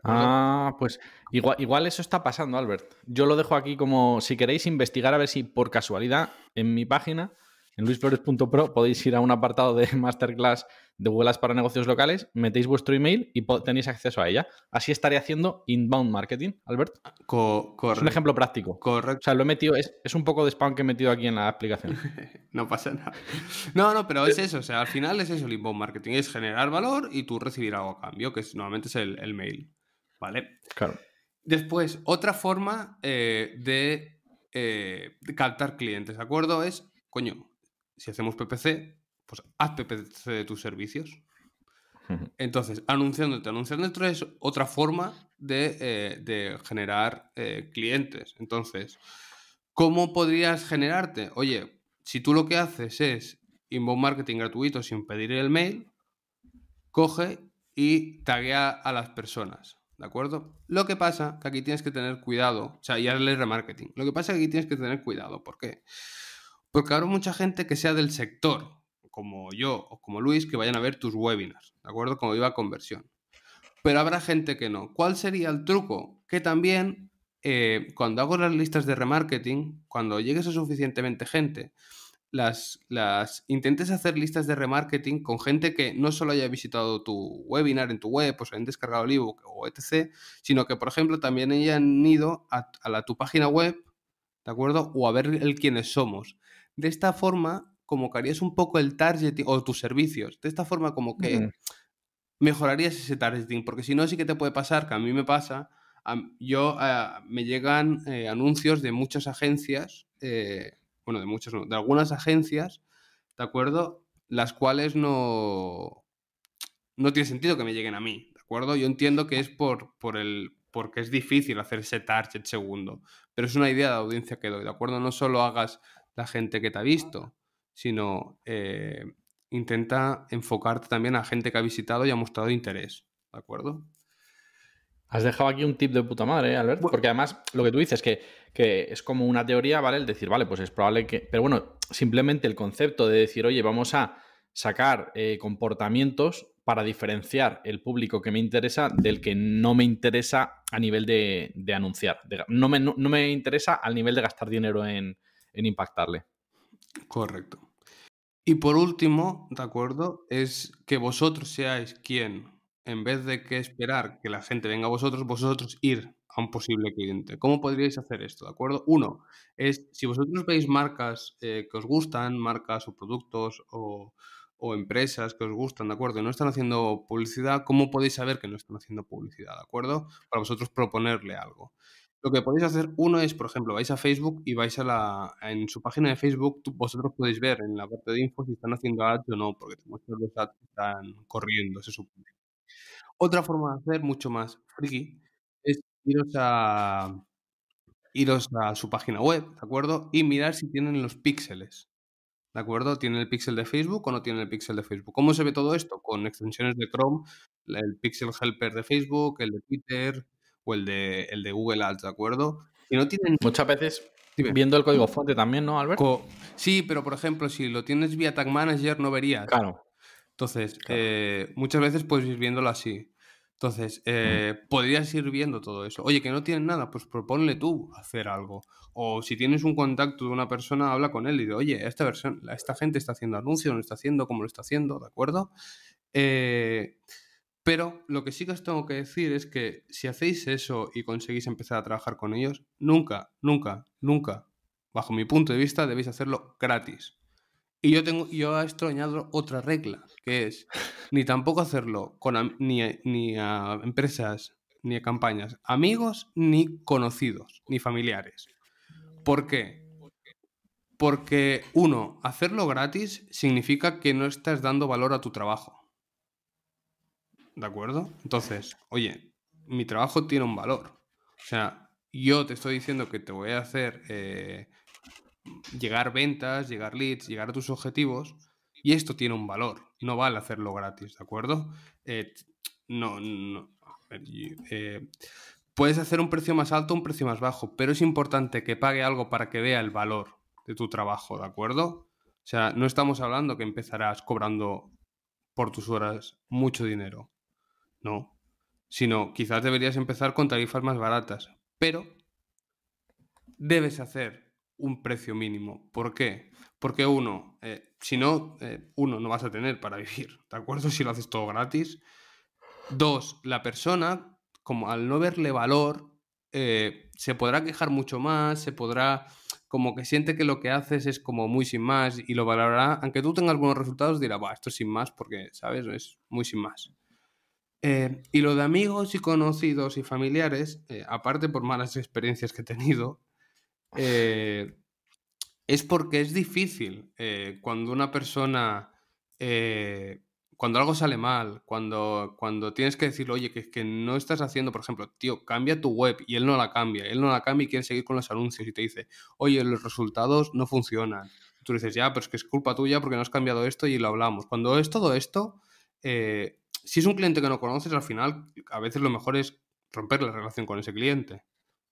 ah, pues igual, igual, eso está pasando, Albert. Yo lo dejo aquí como si queréis investigar a ver si por casualidad en mi página en luisflores.pro podéis ir a un apartado de (laughs) masterclass de Google para negocios locales, metéis vuestro email y tenéis acceso a ella. Así estaré haciendo inbound marketing, Albert. Ah, es un ejemplo práctico. Correcto. O sea, lo he metido, es, un poco de spam que he metido aquí en la aplicación, (laughs) no pasa nada. No, no, pero es eso. O sea, al final es eso el inbound marketing. Es generar valor y tú recibir algo a cambio, que es, normalmente es el, el mail. ¿Vale? Claro. Después, otra forma eh, de, eh, de captar clientes, ¿de acuerdo? Es, coño, si hacemos PPC, pues haz PPC de tus servicios. Entonces, anunciándote, anunciándote es otra forma de, eh, generar eh, clientes. Entonces, ¿cómo podrías generarte? Oye, si tú lo que haces es inbound marketing gratuito sin pedir el mail, coge y taguea a las personas. ¿De acuerdo? Lo que pasa que aquí tienes que tener cuidado, o sea, y le remarketing. Lo que pasa que aquí tienes que tener cuidado, ¿por qué? Porque habrá mucha gente que sea del sector, como yo o como Luis, que vayan a ver tus webinars, ¿de acuerdo? Como viva conversión. Pero habrá gente que no. ¿Cuál sería el truco? Que también eh, cuando hago las listas de remarketing, cuando llegues a suficientemente gente, las, intentes hacer listas de remarketing con gente que no solo haya visitado tu webinar en tu web, o se hayan descargado el ebook o etc., sino que, por ejemplo, también hayan ido a, la, tu página web, ¿de acuerdo? O a ver el quiénes somos de esta forma como que harías un poco el targeting o tus servicios. De esta forma como que mejorarías ese targeting, porque si no sí que te puede pasar, que a mí me pasa, yo ah, me llegan eh, anuncios de muchas agencias, eh, bueno, de muchas, de algunas agencias, ¿de acuerdo? Las cuales no, no tiene sentido que me lleguen a mí, ¿de acuerdo? Yo entiendo que es por, por el, porque es difícil hacer ese target segundo, pero es una idea de audiencia que doy, ¿de acuerdo? No solo hagas la gente que te ha visto, sino eh, intenta enfocarte también a gente que ha visitado y ha mostrado interés, ¿de acuerdo? Has dejado aquí un tip de puta madre, ¿eh, porque además lo que tú dices que, que es como una teoría, ¿vale? El decir, vale, pues es probable que... Pero bueno, simplemente el concepto de decir, oye, vamos a sacar eh, comportamientos para diferenciar el público que me interesa del que no me interesa a nivel de, anunciar. no, me, no, me, interesa al nivel de gastar dinero en, en impactarle. Correcto. Y por último, ¿de acuerdo? Es que vosotros seáis quien, en vez de que esperar que la gente venga a vosotros, vosotros ir a un posible cliente. ¿Cómo podríais hacer esto? ¿De acuerdo? Uno, es si vosotros veis marcas eh, que os gustan, marcas o productos o, o, empresas que os gustan, ¿de acuerdo? Y no están haciendo publicidad, ¿cómo podéis saber que no están haciendo publicidad? ¿De acuerdo? Para vosotros proponerle algo. Lo que podéis hacer, uno es, por ejemplo, vais a Facebook y vais a la. En su página de Facebook, vosotros podéis ver en la parte de info si están haciendo ads o no, porque te muestran los ads están corriendo, se supone. Otra forma de hacer, mucho más friki, es iros a. iros a su página web, ¿de acuerdo? Y mirar si tienen los píxeles. ¿De acuerdo? ¿Tienen el píxel de Facebook o no tienen el píxel de Facebook? ¿Cómo se ve todo esto? Con extensiones de Chrome, el pixel helper de Facebook, el de Twitter, o el de, el de Google Ads, ¿de acuerdo? Si no tienen... Muchas veces viendo el código fuente también, ¿no, Albert? sí, pero por ejemplo, si lo tienes vía Tag Manager no verías. Claro. Entonces, eh, muchas veces puedes ir viéndolo así. Entonces, eh, podrías ir viendo todo eso. Oye, que no tienen nada, pues proponle tú hacer algo. O si tienes un contacto de una persona, habla con él y dice, oye, esta versión, esta gente está haciendo anuncios, no está haciendo, como lo está haciendo, ¿de acuerdo? Eh, pero lo que sí que os tengo que decir es que si hacéis eso y conseguís empezar a trabajar con ellos, nunca, nunca, nunca, bajo mi punto de vista, debéis hacerlo gratis. Y yo tengo, yo a esto otra regla, que es (laughs) ni tampoco hacerlo con ni, ni a empresas ni a campañas, amigos ni conocidos, ni familiares. ¿Por qué? Porque uno, hacerlo gratis significa que no estás dando valor a tu trabajo. ¿De acuerdo? Entonces, oye, mi trabajo tiene un valor. O sea, yo te estoy diciendo que te voy a hacer eh, llegar ventas, llegar leads, llegar a tus objetivos, y esto tiene un valor. No vale hacerlo gratis, ¿de acuerdo? Eh, no, no. Eh, puedes hacer un precio más alto, un precio más bajo, pero es importante que pague algo para que vea el valor de tu trabajo, ¿de acuerdo? O sea, no estamos hablando que empezarás cobrando por tus horas mucho dinero. No. Sino quizás deberías empezar con tarifas más baratas. Pero debes hacer un precio mínimo. ¿Por qué? Porque uno, eh, si no, eh, uno no vas a tener para (laughs) vivir, ¿de acuerdo? Si lo haces todo gratis. Dos, la persona, como al no verle valor, eh, se podrá quejar mucho más, se podrá como que siente que lo que haces es como muy sin más y lo valorará, aunque tú tengas buenos resultados, dirá, va, esto es sin más porque, ¿sabes? Es muy sin más. Eh, y lo de amigos y conocidos y familiares, eh, aparte por malas experiencias que he tenido, eh, es porque es difícil cuando una persona, cuando algo sale mal, cuando, cuando tienes que decir, oye, que, no estás haciendo, por ejemplo, tío, cambia tu web y él no la cambia, él no la cambia y quiere seguir con los anuncios y te dice, oye, los resultados no funcionan. tú dices, ya, pero es que es culpa tuya porque no has cambiado esto y lo hablamos. Cuando es todo esto... Eh, si es un cliente que no conoces, al final a veces lo mejor es romper la relación con ese cliente.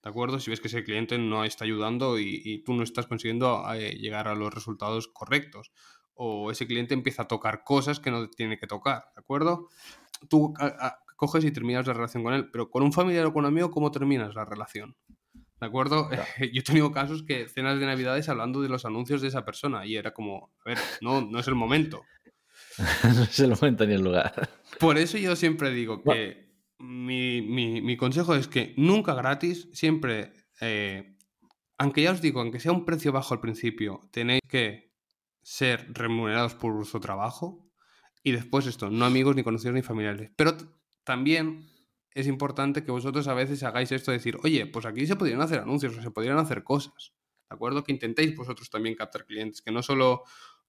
¿De acuerdo? Si ves que ese cliente no está ayudando y, tú no estás consiguiendo eh, llegar a los resultados correctos. O ese cliente empieza a tocar cosas que no tiene que tocar. ¿De acuerdo? Tú coges y terminas la relación con él. Pero con un familiar o con un amigo, ¿cómo terminas la relación? ¿De acuerdo? (laughs) yo he tenido casos que cenas de navidades hablando de los anuncios de esa persona y era como, a ver, no, no es el momento. (laughs) no es el momento ni el lugar. Por eso yo siempre digo que mi, consejo es que nunca gratis, siempre, eh, aunque ya os digo, aunque sea un precio bajo al principio, tenéis que ser remunerados por vuestro trabajo y después esto, no amigos, ni conocidos, ni familiares. Pero también es importante que vosotros a veces hagáis esto de decir, oye, pues aquí se podrían hacer anuncios o se podrían hacer cosas. ¿De acuerdo? Que intentéis vosotros también captar clientes, que no solo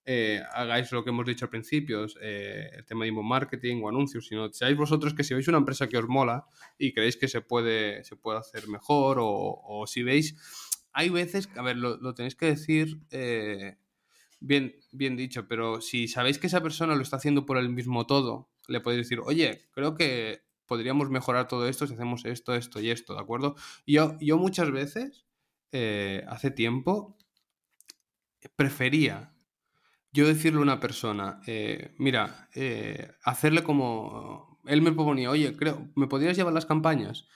eh, hagáis lo que hemos dicho al principio, eh, el tema de marketing o anuncios, sino seáis vosotros que si veis una empresa que os mola y creéis que se puede, se puede hacer mejor o, si veis, hay veces, a ver, lo, tenéis que decir eh, bien, bien dicho, pero si sabéis que esa persona lo está haciendo por el mismo todo, le podéis decir, oye, creo que podríamos mejorar todo esto si hacemos esto, esto y esto, ¿de acuerdo? Yo, yo muchas veces, hace tiempo, prefería yo decirle a una persona, eh, mira, eh, hacerle como... Él me proponía, oye, creo, ¿me podrías llevar las campañas?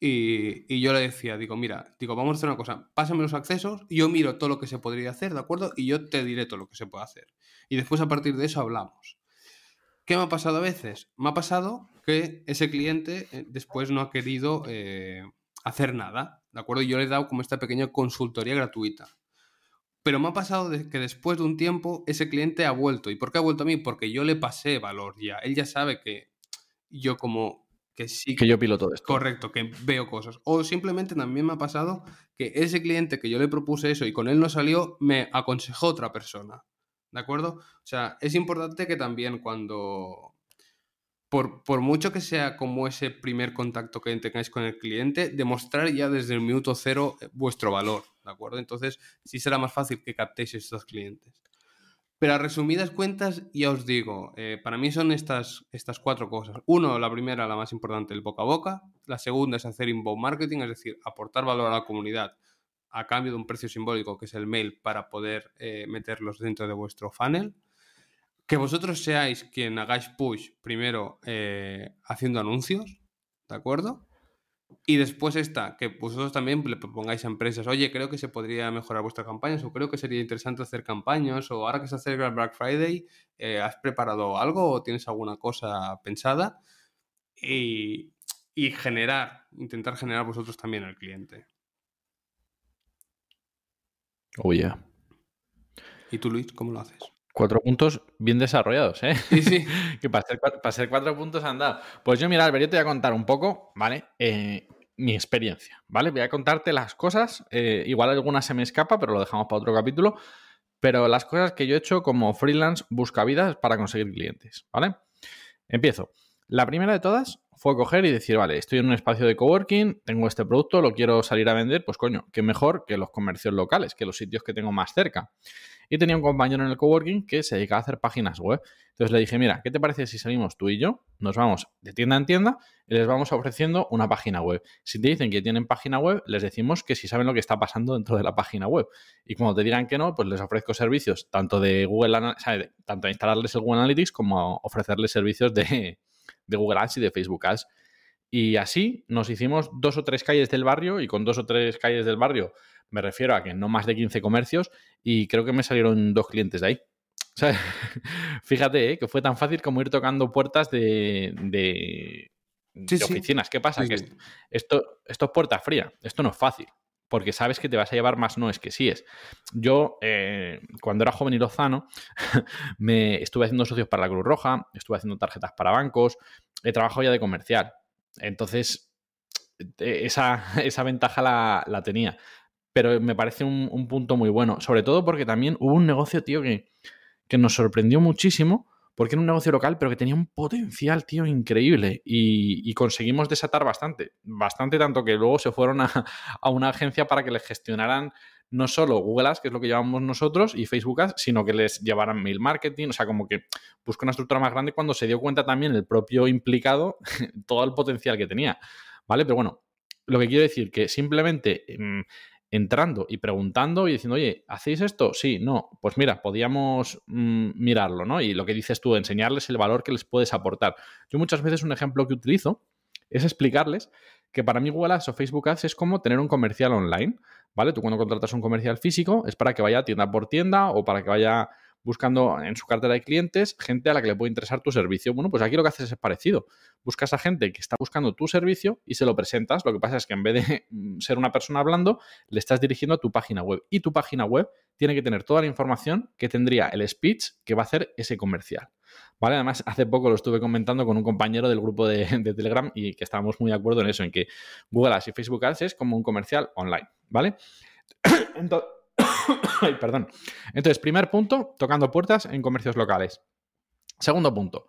Y, yo le decía, digo, mira, digo, vamos a hacer una cosa, pásame los accesos, yo miro todo lo que se podría hacer, ¿de acuerdo? Y yo te diré todo lo que se puede hacer. Y después a partir de eso hablamos. ¿Qué me ha pasado a veces? Me ha pasado que ese cliente eh, después no ha querido hacer nada, ¿de acuerdo? Y yo le he dado como esta pequeña consultoría gratuita. Pero me ha pasado que después de un tiempo ese cliente ha vuelto. ¿Y por qué ha vuelto a mí? Porque yo le pasé valor ya. Él ya sabe que yo como que sí. Que yo piloto esto. Correcto, que veo cosas. O simplemente también me ha pasado que ese cliente que yo le propuse eso y con él no salió, me aconsejó otra persona. ¿De acuerdo? O sea, es importante que también cuando por, mucho que sea como ese primer contacto que tengáis con el cliente, demostrar ya desde el minuto cero eh, vuestro valor, ¿de acuerdo? Entonces, sí será más fácil que captéis estos clientes. Pero a resumidas cuentas, ya os digo, eh, para mí son estas, estas cuatro cosas. Uno, la primera, la más importante, el boca a boca. La segunda es hacer inbound marketing, es decir, aportar valor a la comunidad a cambio de un precio simbólico, que es el mail, para poder eh, meterlos dentro de vuestro funnel que vosotros seáis quien hagáis push primero eh, haciendo anuncios, ¿de acuerdo? Y después esta, que vosotros también le propongáis a empresas, oye, creo que se podría mejorar vuestra campañas, o creo que sería interesante hacer campañas, o ahora que se acerca el Black Friday, eh, ¿has preparado algo o tienes alguna cosa pensada? Y, generar, intentar generar vosotros también al cliente. Oye. Oh, ¿Y tú, Luis, cómo lo haces? Cuatro puntos bien desarrollados, ¿eh? Sí, sí. (laughs) que para ser, cuatro puntos han dado. Pues yo, mira, Albert, yo te voy a contar un poco, ¿vale? Eh, mi experiencia, ¿vale? Voy a contarte las cosas. Eh, igual alguna se me escapa, pero lo dejamos para otro capítulo. Pero las cosas que yo he hecho como freelance buscavidas para conseguir clientes, ¿vale? Empiezo. La primera de todas fue coger y decir, vale, estoy en un espacio de coworking, tengo este producto, lo quiero salir a vender, pues coño, qué mejor que los comercios locales, que los sitios que tengo más cerca. Y tenía un compañero en el coworking que se dedicaba a hacer páginas web. Entonces le dije, mira, ¿qué te parece si salimos tú y yo? Nos vamos de tienda en tienda y les vamos ofreciendo una página web. Si te dicen que tienen página web, les decimos que si saben lo que está pasando dentro de la página web. Y cuando te digan que no, pues les ofrezco servicios tanto de Google, Analytics tanto instalarles el Google Analytics como ofrecerles servicios de, de Google Ads y de Facebook Ads. Y así nos hicimos dos o tres calles del barrio y con dos o tres calles del barrio me refiero a que no más de 15 comercios y creo que me salieron dos clientes de ahí. (laughs) fíjate ¿eh? que fue tan fácil como ir tocando puertas de, oficinas. ¿Qué pasa? que esto, esto, es puerta fría, esto no es fácil, porque sabes que te vas a llevar más no es que sí es. Yo, eh, cuando era joven y lozano, (laughs) me estuve haciendo socios para la Cruz Roja, estuve haciendo tarjetas para bancos, he trabajado ya de comercial. Entonces, e, (laughs) esa, ventaja la, tenía. Pero me parece un, punto muy bueno. Sobre todo porque también hubo un negocio, tío, que, que nos sorprendió muchísimo porque era un negocio local, pero que tenía un potencial, tío, increíble. Y, conseguimos desatar bastante, bastante tanto que luego se fueron a, (laughs) a, una agencia para que les gestionaran no solo Google Ads, que es lo que llevamos nosotros, y Facebook Ads, sino que les llevaran mail marketing, o sea, como que busca una estructura más grande cuando se dio cuenta también el propio implicado (laughs) todo el potencial que tenía, ¿vale? Pero bueno, lo que quiero decir que simplemente em, entrando y preguntando y diciendo, oye, ¿hacéis esto? Sí, no, pues mira, podíamos mm, mirarlo, ¿no? Y lo que dices tú, enseñarles el valor que les puedes aportar. Yo muchas veces un ejemplo que utilizo es explicarles que para mí Google Ads o Facebook Ads es como tener un comercial online, ¿vale? Tú cuando contratas un comercial físico es para que vaya tienda por tienda o para que vaya buscando en su cartera de clientes gente a la que le puede interesar tu servicio. Bueno, pues aquí lo que haces es parecido. Buscas a gente que está buscando tu servicio y se lo presentas. Lo que pasa es que en vez de mm, ser una persona hablando, le estás dirigiendo a tu página web. Y tu página web tiene que tener toda la información que tendría el speech que va a hacer ese comercial. ¿vale? Además, hace poco lo estuve comentando con un compañero del grupo de, Telegram y que estábamos muy de acuerdo en eso, en que Google Ads y Facebook Ads es como un comercial online, ¿vale? (coughs) Entonces, (coughs) perdón. Entonces, primer punto, tocando puertas en comercios locales. Segundo punto,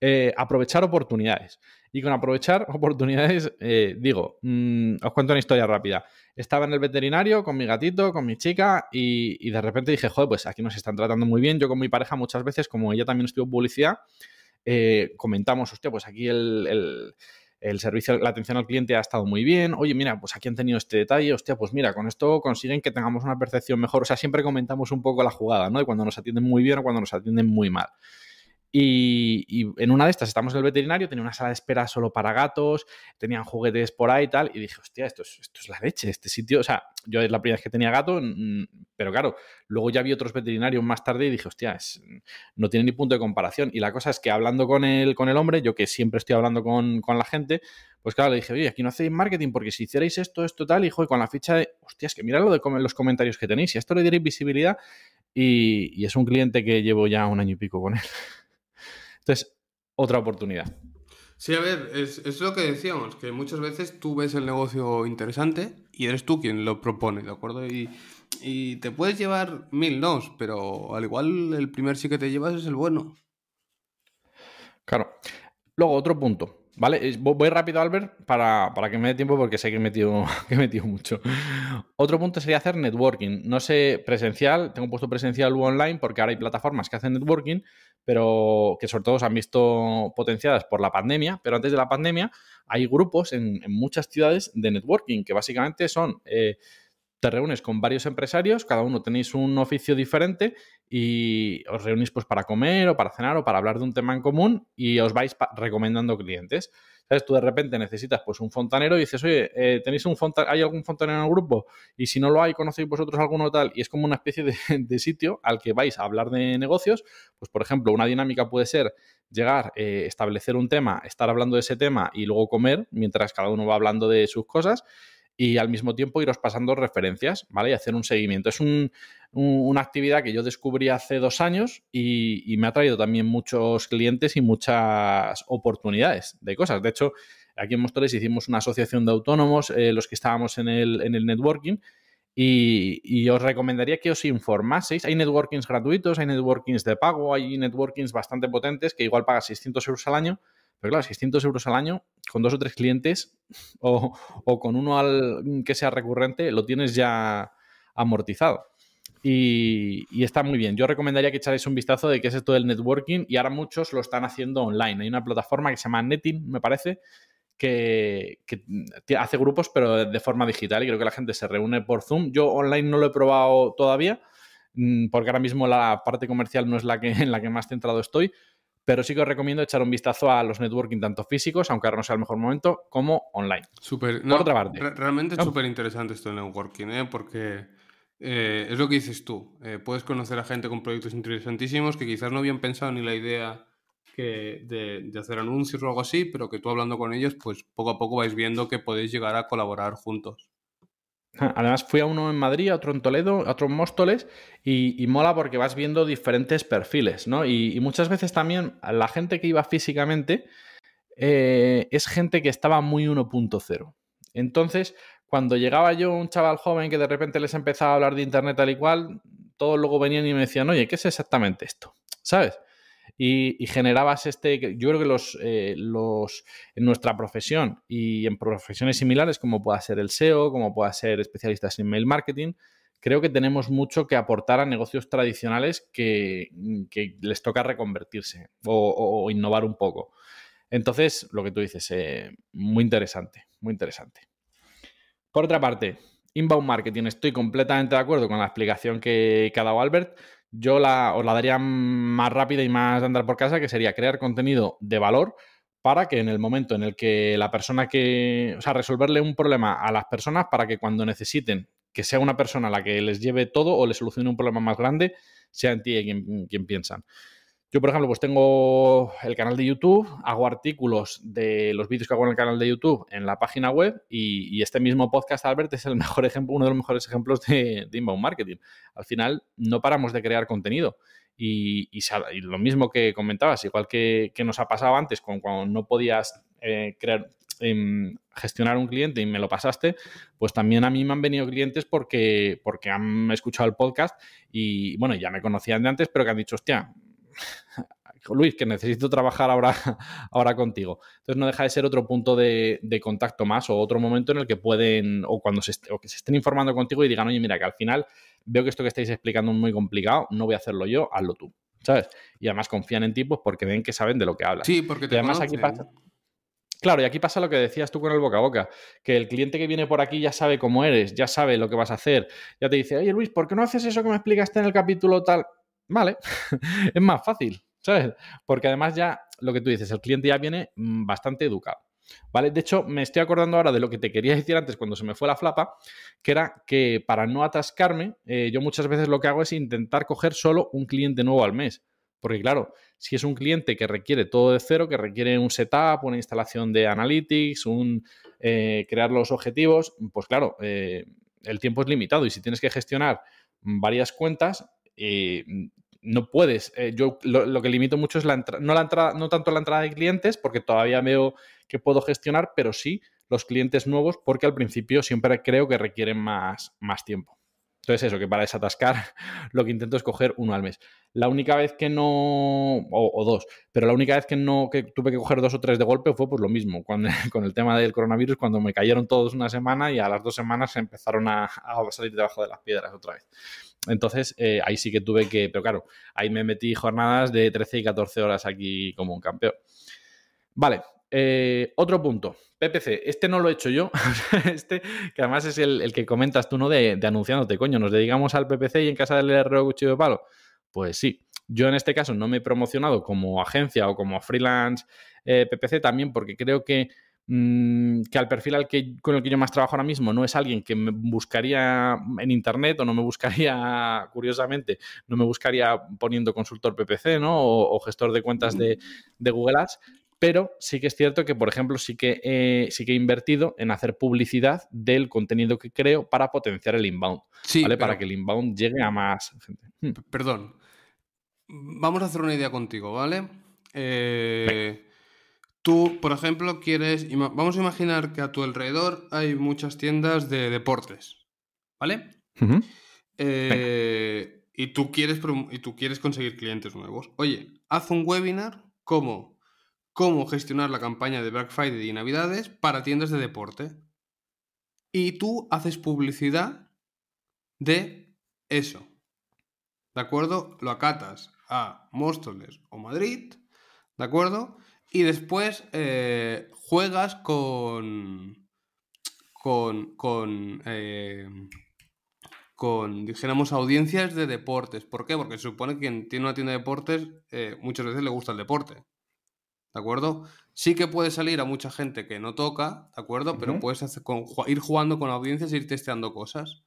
eh, aprovechar oportunidades. Y con aprovechar (laughs) oportunidades, eh, digo, mm, os cuento una historia rápida. Estaba en el veterinario con mi gatito, con mi chica, y, de repente dije, joder, pues aquí nos están tratando muy bien. Yo con mi pareja muchas veces, como ella también en publicidad, eh, comentamos, hostia, pues aquí el, el servicio, la atención al cliente ha estado muy bien. Oye, mira, pues aquí han tenido este detalle. Hostia, pues mira, con esto consiguen que tengamos una percepción mejor. O sea, siempre comentamos un poco la jugada, ¿no? De cuando nos atienden muy bien o cuando nos atienden muy mal. Y, en una de estas estamos en el veterinario, tenía una sala de espera solo para gatos, tenían juguetes por ahí y tal, y dije, hostia, esto es, esto es la leche, este sitio, o sea, yo es la primera vez que tenía gato, pero claro, luego ya vi otros veterinarios más tarde y dije, hostia, no tiene ni punto de comparación. Y la cosa es que hablando con el, con el hombre, yo que siempre estoy hablando con, la gente, pues claro, le dije, oye, aquí no hacéis marketing porque si hicierais esto, esto, tal, hijo, y con la ficha de, hostia, es que mirad lo de los comentarios que tenéis, y a esto le diréis visibilidad, y es un cliente que llevo ya un año y pico con él. Entonces, otra oportunidad. Sí, a ver, es, lo que decíamos, que muchas veces tú ves el negocio interesante y eres tú quien lo propone, ¿de acuerdo? Y, y te puedes llevar mil nos, pero al igual el primer sí que te llevas es el bueno. Claro. Luego, otro punto. ¿Vale? Voy rápido, Albert, para, para, que me dé tiempo porque sé que he, metido, (laughs) que he metido mucho. Otro punto sería hacer networking. No sé presencial, tengo puesto presencial u online porque ahora hay plataformas que hacen networking, pero que sobre todo se han visto potenciadas por la pandemia, pero antes de la pandemia hay grupos en, muchas ciudades de networking que básicamente son... Eh, te reúnes con varios empresarios, cada uno tenéis un oficio diferente y os reunís pues para comer o para cenar o para hablar de un tema en común y os vais recomendando clientes. Tú de repente necesitas pues un fontanero y dices, oye, eh, ¿tenéis un ¿hay algún fontanero en el grupo? Y si no lo hay, ¿conocéis vosotros alguno tal? Y es como una especie de, (laughs) sitio al que vais a hablar de negocios. Pues, por ejemplo, una dinámica puede ser llegar, eh, establecer un tema, estar hablando de ese tema y luego comer, mientras cada uno va hablando de sus cosas y al mismo tiempo iros pasando referencias, ¿vale? Y hacer un seguimiento. Es una actividad que yo descubrí hace dos años y, me ha traído también muchos clientes y muchas oportunidades de cosas. De hecho, aquí en Mostores hicimos una asociación de autónomos, eh, los que estábamos en el, networking, y, os recomendaría que os informaseis. Hay networkings gratuitos, hay networkings de pago, hay networkings bastante potentes que igual pagas 600 euros al año pero claro, 600 euros al año, con dos o tres clientes (laughs) o, con uno al, que sea recurrente, lo tienes ya amortizado. Y, está muy bien. Yo recomendaría que echarais un vistazo de qué es esto del networking y ahora muchos lo están haciendo online. Hay una plataforma que se llama Netting, me parece, que, que, hace grupos pero de forma digital y creo que la gente se reúne por Zoom. Yo online no lo he probado todavía mm, porque ahora mismo la parte comercial no es la que, en la que más centrado estoy, pero sí que os recomiendo echar un vistazo a los networking tanto físicos, aunque ahora no sea el mejor momento, como online. otra parte. realmente es súper interesante esto del networking, ¿eh? porque eh, es lo que dices tú. Eh, puedes conocer a gente con proyectos interesantísimos que quizás no habían pensado ni la idea de, de, hacer anuncios o algo así, pero que tú hablando con ellos, pues poco a poco vais viendo que podéis llegar a colaborar juntos. Además, fui a uno en Madrid, a otro en Toledo, a otro en Móstoles, y, mola porque vas viendo diferentes perfiles, ¿no? Y, muchas veces también la gente que iba físicamente eh, es gente que estaba muy 1.0. Entonces, cuando llegaba yo, un chaval joven que de repente les empezaba a hablar de Internet tal y cual, todos luego venían y me decían, oye, ¿qué es exactamente esto? ¿Sabes? y, generabas este, yo creo que los, eh, los, en nuestra profesión y en profesiones similares como pueda ser el SEO, como pueda ser especialistas en mail marketing, creo que tenemos mucho que aportar a negocios tradicionales que, mm, les toca reconvertirse o, innovar un poco. Entonces, lo que tú dices, eh, muy interesante, muy interesante. Por otra parte, inbound marketing, estoy completamente de acuerdo con la explicación que, que ha dado Albert yo la, os la daría más rápida y más de andar por casa, que sería crear contenido de valor para que en el momento en el que la persona que, o sea, resolverle un problema a las personas para que cuando necesiten que sea una persona la que les lleve todo o les solucione un problema más grande, en ti quien piensan. Yo, por ejemplo, pues tengo el canal de YouTube, hago artículos de los vídeos que hago en el canal de YouTube en la página web y, este mismo podcast, Albert, es el (laughs) mejor ejemplo, uno de los mejores ejemplos de, inbound marketing. Al final, no paramos de crear contenido. Y, lo mismo que comentabas, igual que, nos ha pasado antes, con cuando no podías eh, crear, em, gestionar un cliente y me lo pasaste, pues también a mí me han venido clientes porque, porque han escuchado el podcast y, bueno, ya me conocían de antes, pero que han dicho, hostia, (laughs) Luis, que necesito trabajar ahora, (laughs) ahora contigo. Entonces no deja de ser otro punto de, contacto más o otro momento en el que pueden, o cuando se, o que se estén informando contigo y digan, oye, mira, que al final veo que esto que estáis explicando es muy complicado, no voy a hacerlo yo, hazlo tú, ¿sabes? Y además confían en ti pues, porque ven que saben de lo que hablas. Sí, porque te además aquí pasa... Claro, y aquí pasa lo que decías tú con el boca a boca, que el cliente que viene por aquí ya sabe cómo eres, ya sabe lo que vas a hacer, ya te dice, oye Luis, ¿por qué no haces eso que me explicaste en el capítulo tal? vale, (laughs) es más fácil, ¿sabes? Porque además ya lo que tú dices, el cliente ya viene mm, bastante educado. ¿Vale? De hecho, me estoy acordando ahora de lo que te quería decir antes cuando se me fue la flapa, que era que para no atascarme, eh, yo muchas veces lo que hago es intentar coger solo un cliente nuevo al mes. Porque claro, si es un cliente que requiere todo de cero, que requiere un setup, una instalación de analytics, un eh, crear los objetivos, pues claro, eh, el tiempo es limitado y si tienes que gestionar mm, varias cuentas, no puedes. Eh, yo lo, que limito mucho es la entrada, no la entrada, no tanto la entrada de clientes, porque todavía veo que puedo gestionar, pero sí los clientes nuevos, porque al principio siempre creo que requieren más, más tiempo. Entonces, eso, que para desatascar, (laughs) lo que intento es coger uno al mes. La única vez que no, o, dos, pero la única vez que no tuve que coger dos o tres de golpe fue pues lo mismo, cuando, (laughs) con el tema del coronavirus, cuando me cayeron todos una semana y a las dos semanas empezaron a, a salir debajo de las piedras otra vez. Entonces, eh, ahí sí que tuve que, pero claro, ahí me metí jornadas de 13 y 14 horas aquí como un campeón. Vale, eh, otro punto, PPC, este no lo he hecho yo, (laughs) este que además es el, que comentas tú, ¿no? De, de, anunciándote, coño, nos dedicamos al PPC y en casa del error cuchillo de palo. Pues sí, yo en este caso no me he promocionado como agencia o como freelance eh, PPC también porque creo que Mm, que al perfil al que, con el que yo más trabajo ahora mismo no es alguien que me buscaría en internet o no me buscaría, curiosamente, no me buscaría poniendo consultor PPC ¿no? o, gestor de cuentas de, Google Ads, pero sí que es cierto que, por ejemplo, sí que, eh, sí que he invertido en hacer publicidad del contenido que creo para potenciar el inbound, ¿vale? para que el inbound llegue a más gente. Perdón, vamos a hacer una idea contigo, ¿vale? Eh, Tú, por ejemplo, quieres. Vamos a imaginar que a tu alrededor hay muchas tiendas de deportes. ¿Vale? Eh, y, tú quieres, y tú quieres conseguir clientes nuevos. Oye, haz un webinar como cómo gestionar la campaña de Black Friday y Navidades para tiendas de deporte. Y tú haces publicidad de eso. ¿De acuerdo? Lo acatas a Móstoles o Madrid. ¿De acuerdo? Y después eh, juegas con. con. con. Eh, con, dijéramos, audiencias de deportes. ¿Por qué? Porque se supone que quien tiene una tienda de deportes eh, muchas veces le gusta el deporte. ¿De acuerdo? Sí que puede salir a mucha gente que no toca, ¿de acuerdo? Pero puedes ir jugando con audiencias e ir testeando cosas.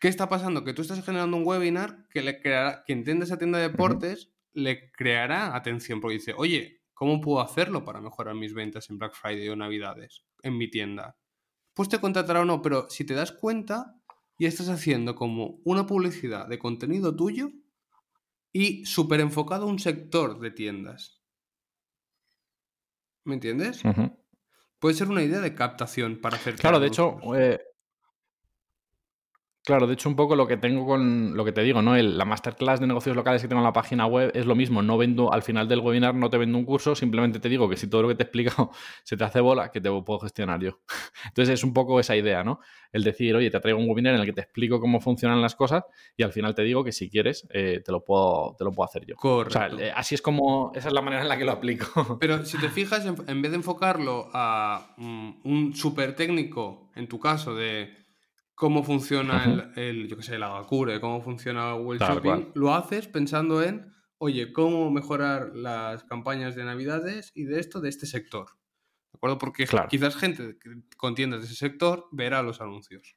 ¿Qué está pasando? Que tú estás generando un webinar que le creará, quien tiende esa tienda de deportes le creará atención, porque dice, oye, ¿Cómo puedo hacerlo para mejorar mis ventas en Black Friday o Navidades en mi tienda? Pues te contratará o no, pero si te das cuenta, ya estás haciendo como una publicidad de contenido tuyo y súper enfocado a un sector de tiendas. ¿Me entiendes? Puede ser una idea de captación para hacer. Claro, de hecho, Claro, de hecho, un poco lo que tengo con lo que te digo, ¿no? la masterclass de negocios locales que tengo en la página web es lo mismo. No vendo, al final del webinar no te vendo un curso, simplemente te digo que si todo lo que te he explicado (laughs) se te hace bola, que te puedo gestionar yo. (laughs) Entonces es un poco esa idea, ¿no? El decir, oye, te traigo un webinar en el que te explico cómo funcionan las cosas y al final te digo que si quieres, eh, te, lo puedo, te lo puedo hacer yo. Correcto. O sea, eh, así es como, esa es la manera en la que lo aplico. (laughs) Pero si te fijas, en, vez de enfocarlo a mm, un súper técnico, en tu caso, de cómo funciona el, yo qué sé, la Cure, cómo funciona Google Shopping, lo haces pensando en, oye, cómo mejorar las campañas de Navidades y de esto, de este sector. ¿De acuerdo? Porque quizás gente con tiendas de ese sector verá los anuncios.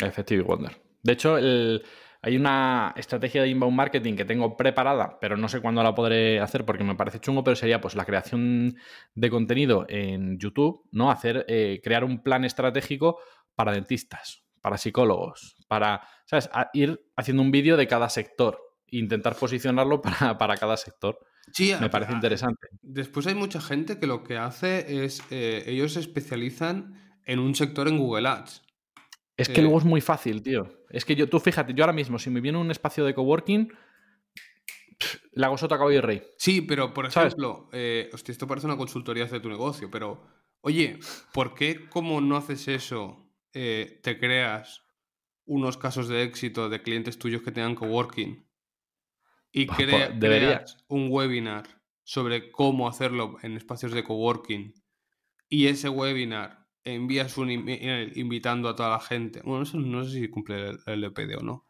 y Wonder. De hecho, hay una estrategia de inbound marketing que tengo preparada, pero no sé cuándo la podré hacer porque me parece chungo, pero sería pues la creación de contenido en YouTube, ¿no? Hacer, eh, crear un plan estratégico para dentistas, para psicólogos, para ¿sabes? ir haciendo un vídeo de cada sector, e intentar posicionarlo (laughs) para, cada sector. Sí, me parece interesante. Después hay mucha gente que lo que hace es, eh, ellos se especializan en un sector en Google Ads. Es que luego eh, es muy fácil, tío. Es que yo, tú fíjate, yo ahora mismo, si me viene un espacio de coworking, la hago a caballo y rey. Sí, pero por ejemplo, eh, esto parece una consultoría de tu negocio, pero oye, ¿por qué como no haces eso eh, te creas unos casos de éxito de clientes tuyos que tengan coworking y pues, creas un webinar sobre cómo hacerlo en espacios de coworking y ese webinar envías un email invitando a toda la gente. Bueno, eso no sé si cumple el LPD o no.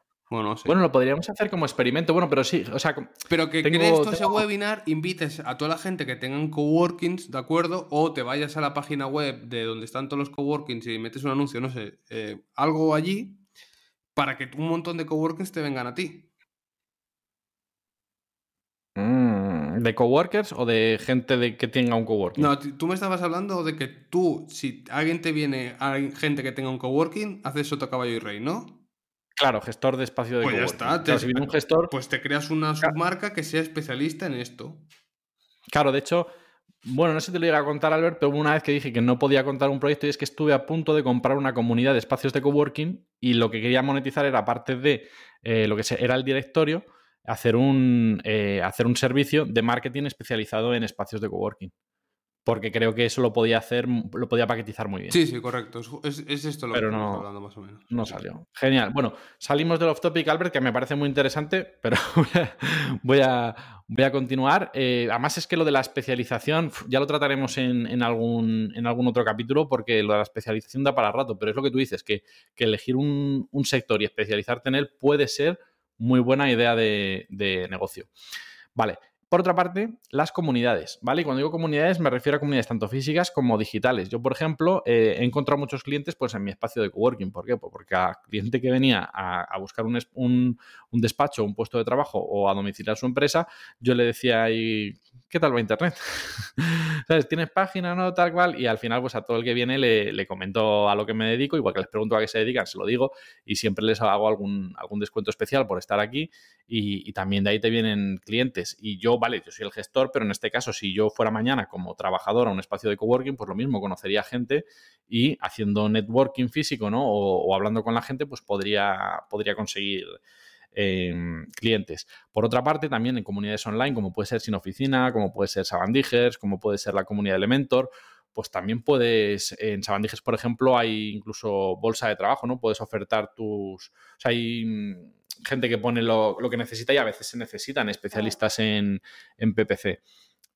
Bueno, lo podríamos hacer como experimento. Bueno, pero sí, o sea. Pero que crees todo ese webinar, invites a toda la gente que tengan coworkings, ¿de acuerdo? O te vayas a la página web de donde están todos los coworkings y metes un anuncio, no sé, eh, algo allí, para que un montón de coworkings te vengan a ti. Mm, ¿De coworkers o de gente de que tenga un coworking? No, tú me estabas hablando de que tú, si alguien te viene, hay gente que tenga un coworking, haces soto caballo y rey, ¿no? Claro, gestor de espacio de pues ya está. Pues te creas una submarca que sea especialista en esto. Claro, de hecho, bueno, no sé si te lo llega a contar, Albert, pero hubo una vez que dije que no podía contar un proyecto y es que estuve a punto de comprar una comunidad de espacios de coworking y lo que quería monetizar era aparte de eh, lo que era el directorio, hacer un, eh, hacer un servicio de marketing especializado en espacios de coworking porque creo que eso lo podía hacer, lo podía paquetizar muy bien. Sí, sí, correcto. Es, esto lo que no, estamos hablando más o menos. No salió. Genial. Bueno, salimos del off-topic, Albert, que me parece muy interesante, pero (laughs) voy a, voy a continuar. Eh, además es que lo de la especialización, ya lo trataremos en, algún, en algún otro capítulo, porque lo de la especialización da para rato, pero es lo que tú dices, que, elegir un, sector y especializarte en él puede ser muy buena idea de negocio. Vale, por otra parte, las comunidades, ¿vale? Y cuando digo comunidades me refiero a comunidades tanto físicas como digitales. Yo, por ejemplo, eh, he encontrado muchos clientes pues, en mi espacio de coworking. ¿Por qué? Pues porque a cliente que venía a, buscar un, un, un, despacho, un puesto de trabajo o a domiciliar su empresa, yo le decía, ¿y qué tal va Internet? (laughs) ¿Sabes? ¿Tienes página, no? Tal cual. Y al final, pues a todo el que viene le, comento a lo que me dedico, igual que les pregunto a qué se dedican, se lo digo y siempre les hago algún, algún descuento especial por estar aquí. Y, y también de ahí te vienen clientes. Y yo, vale, yo soy el gestor, pero en este caso, si yo fuera mañana como trabajador a un espacio de coworking, pues lo mismo, conocería gente y haciendo networking físico, ¿no? O, hablando con la gente, pues podría, podría conseguir. Em, clientes. Por otra parte, también en comunidades online, como puede ser Sin Oficina, como puede ser Sabandigers, como puede ser la comunidad de Elementor, pues también puedes, en Sabandijes, por ejemplo, hay incluso bolsa de trabajo, ¿no? Puedes ofertar tus, o sea, hay gente que pone lo, que necesita y a veces se necesitan especialistas en, PPC. en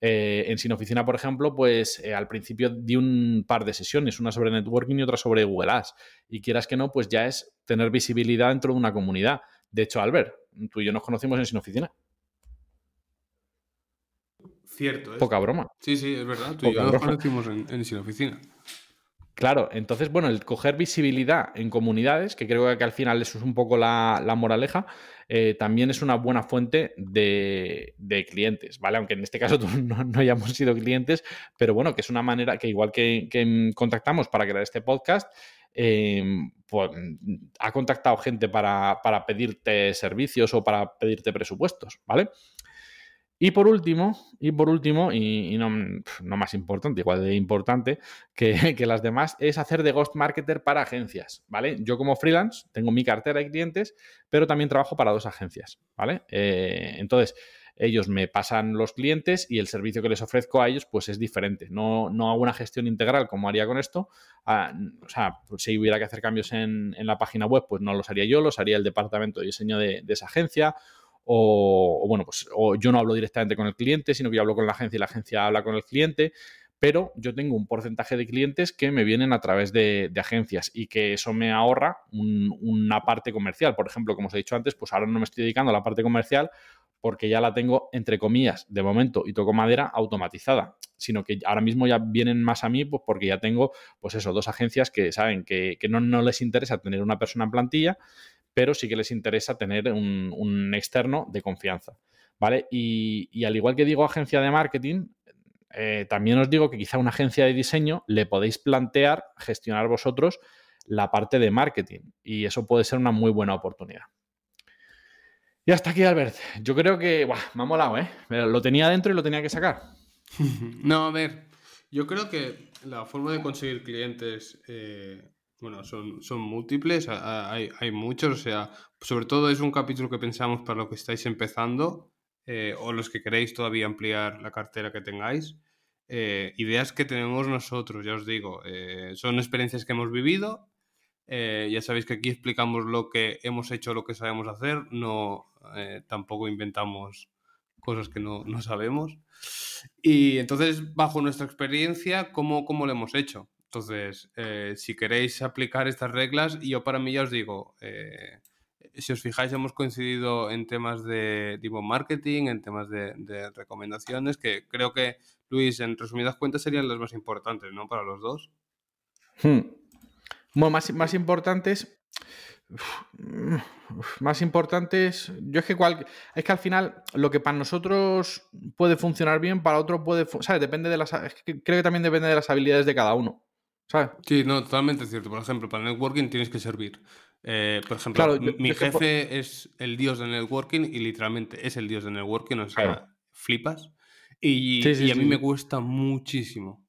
eh, Sinoficina, por ejemplo, pues eh, al principio di un par de sesiones, una sobre networking y otra sobre Google Ads. Y quieras que no, pues ya es tener visibilidad dentro de una comunidad. De hecho, Albert, tú y yo nos conocimos en Sinoficina. Cierto. ¿eh? Poca broma. Sí, sí, es verdad. Tú y yo nos conocimos en, Sinoficina. Claro, entonces, bueno, el coger visibilidad en comunidades, que creo que al final eso es un poco la, moraleja, eh, también es una buena fuente de, clientes, ¿vale? Aunque en este caso (laughs) no, hayamos sido clientes, pero bueno, que es una manera que igual que, contactamos para crear este podcast, em, pues, ha contactado gente para pedirte servicios o para pedirte presupuestos, ¿vale? Y por último, y por último, y, mm, no, más importante, igual de importante (laughs) que, las demás, es hacer de ghost marketer para agencias, ¿vale? Yo como freelance tengo mi cartera de clientes, pero también trabajo para dos agencias, ¿vale? Eh, entonces, ellos me pasan los clientes y el servicio que les ofrezco a ellos, pues es diferente. No, hago una gestión integral como haría con esto. Ah, o sea, pues, si hubiera que hacer cambios en, la página web, pues no los haría yo, los haría el departamento de diseño de esa agencia o, bueno, pues yo no hablo directamente con el cliente, sino que yo hablo con la agencia y la agencia habla con el cliente pero yo tengo un porcentaje de clientes que me vienen a través de, agencias y que eso me ahorra una parte comercial. Por ejemplo, como os he dicho antes, pues ahora no me estoy dedicando a la parte comercial porque ya la tengo, entre comillas, de momento, y toco madera, automatizada, sino que ahora mismo ya vienen más a mí pues, porque ya tengo, pues eso, dos agencias que saben que, no les interesa tener una persona en plantilla pero sí que les interesa tener un, externo de confianza. ¿Vale? Y, al igual que digo agencia de marketing, eh, también os digo que quizá una agencia de diseño le podéis plantear gestionar vosotros la parte de marketing y eso puede ser una muy buena oportunidad. Y hasta aquí, Albert. Yo creo que buah, me ha molado, ¿eh? Lo tenía dentro y lo tenía que sacar. (laughs) No, a ver, yo creo que la forma de conseguir clientes eh, bueno, son, múltiples, hay, hay, muchos, o sea, sobre todo es un capítulo que pensamos para los que estáis empezando eh, o los que queréis todavía ampliar la cartera que tengáis. Eh, ideas que tenemos nosotros, ya os digo, eh, son experiencias que hemos vivido. ya sabéis que aquí explicamos lo que hemos hecho, lo que sabemos hacer, no tampoco inventamos cosas que no, sabemos. Y entonces, bajo nuestra experiencia, ¿cómo, cómo lo hemos hecho? Entonces, eh, si queréis aplicar estas reglas, yo para mí ya os digo, eh, si os fijáis, hemos coincidido en temas de tipo marketing, en temas de, recomendaciones, que creo que, Luis, en resumidas cuentas serían las más importantes, ¿no? Para los dos. Hmm. Bueno, más, más importantes. más importantes. Yo es que es que al final lo que para nosotros puede funcionar bien, para otro puede, ¿sabes? Depende de las, creo que también depende de las habilidades de cada uno. Sí, no, totalmente cierto. Por ejemplo, para networking tienes que servir. Eh, por ejemplo, mi jefe es el dios de networking y literalmente es el dios de networking, o sea, flipas. Y, a mí me cuesta muchísimo.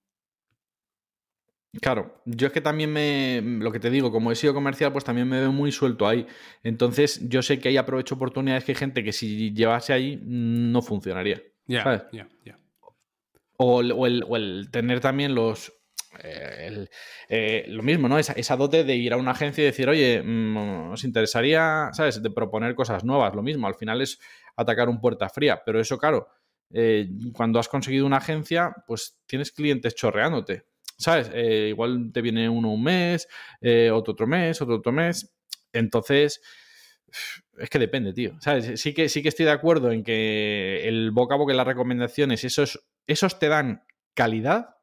Claro, yo es que también me, mm, lo que te digo, como he sido comercial, pues también me veo muy suelto ahí. Entonces, yo sé que hay aprovecho oportunidades que hay gente que si llevase ahí mm, no funcionaría. Ya, ya, o el tener también los, eh, eh, lo mismo, ¿no? Esa, dote de ir a una agencia y decir, oye, nos mm, interesaría, ¿sabes?, de proponer cosas nuevas, lo mismo, al final es atacar un puerta fría, pero eso, claro, eh, cuando has conseguido una agencia, pues tienes clientes chorreándote, ¿sabes? igual te viene uno un mes, otro otro mes, otro otro mes, entonces... Es que depende, tío. ¿Sabes? Sí que, sí que estoy de acuerdo en que el boca a boca y las recomendaciones, esos, esos te dan calidad,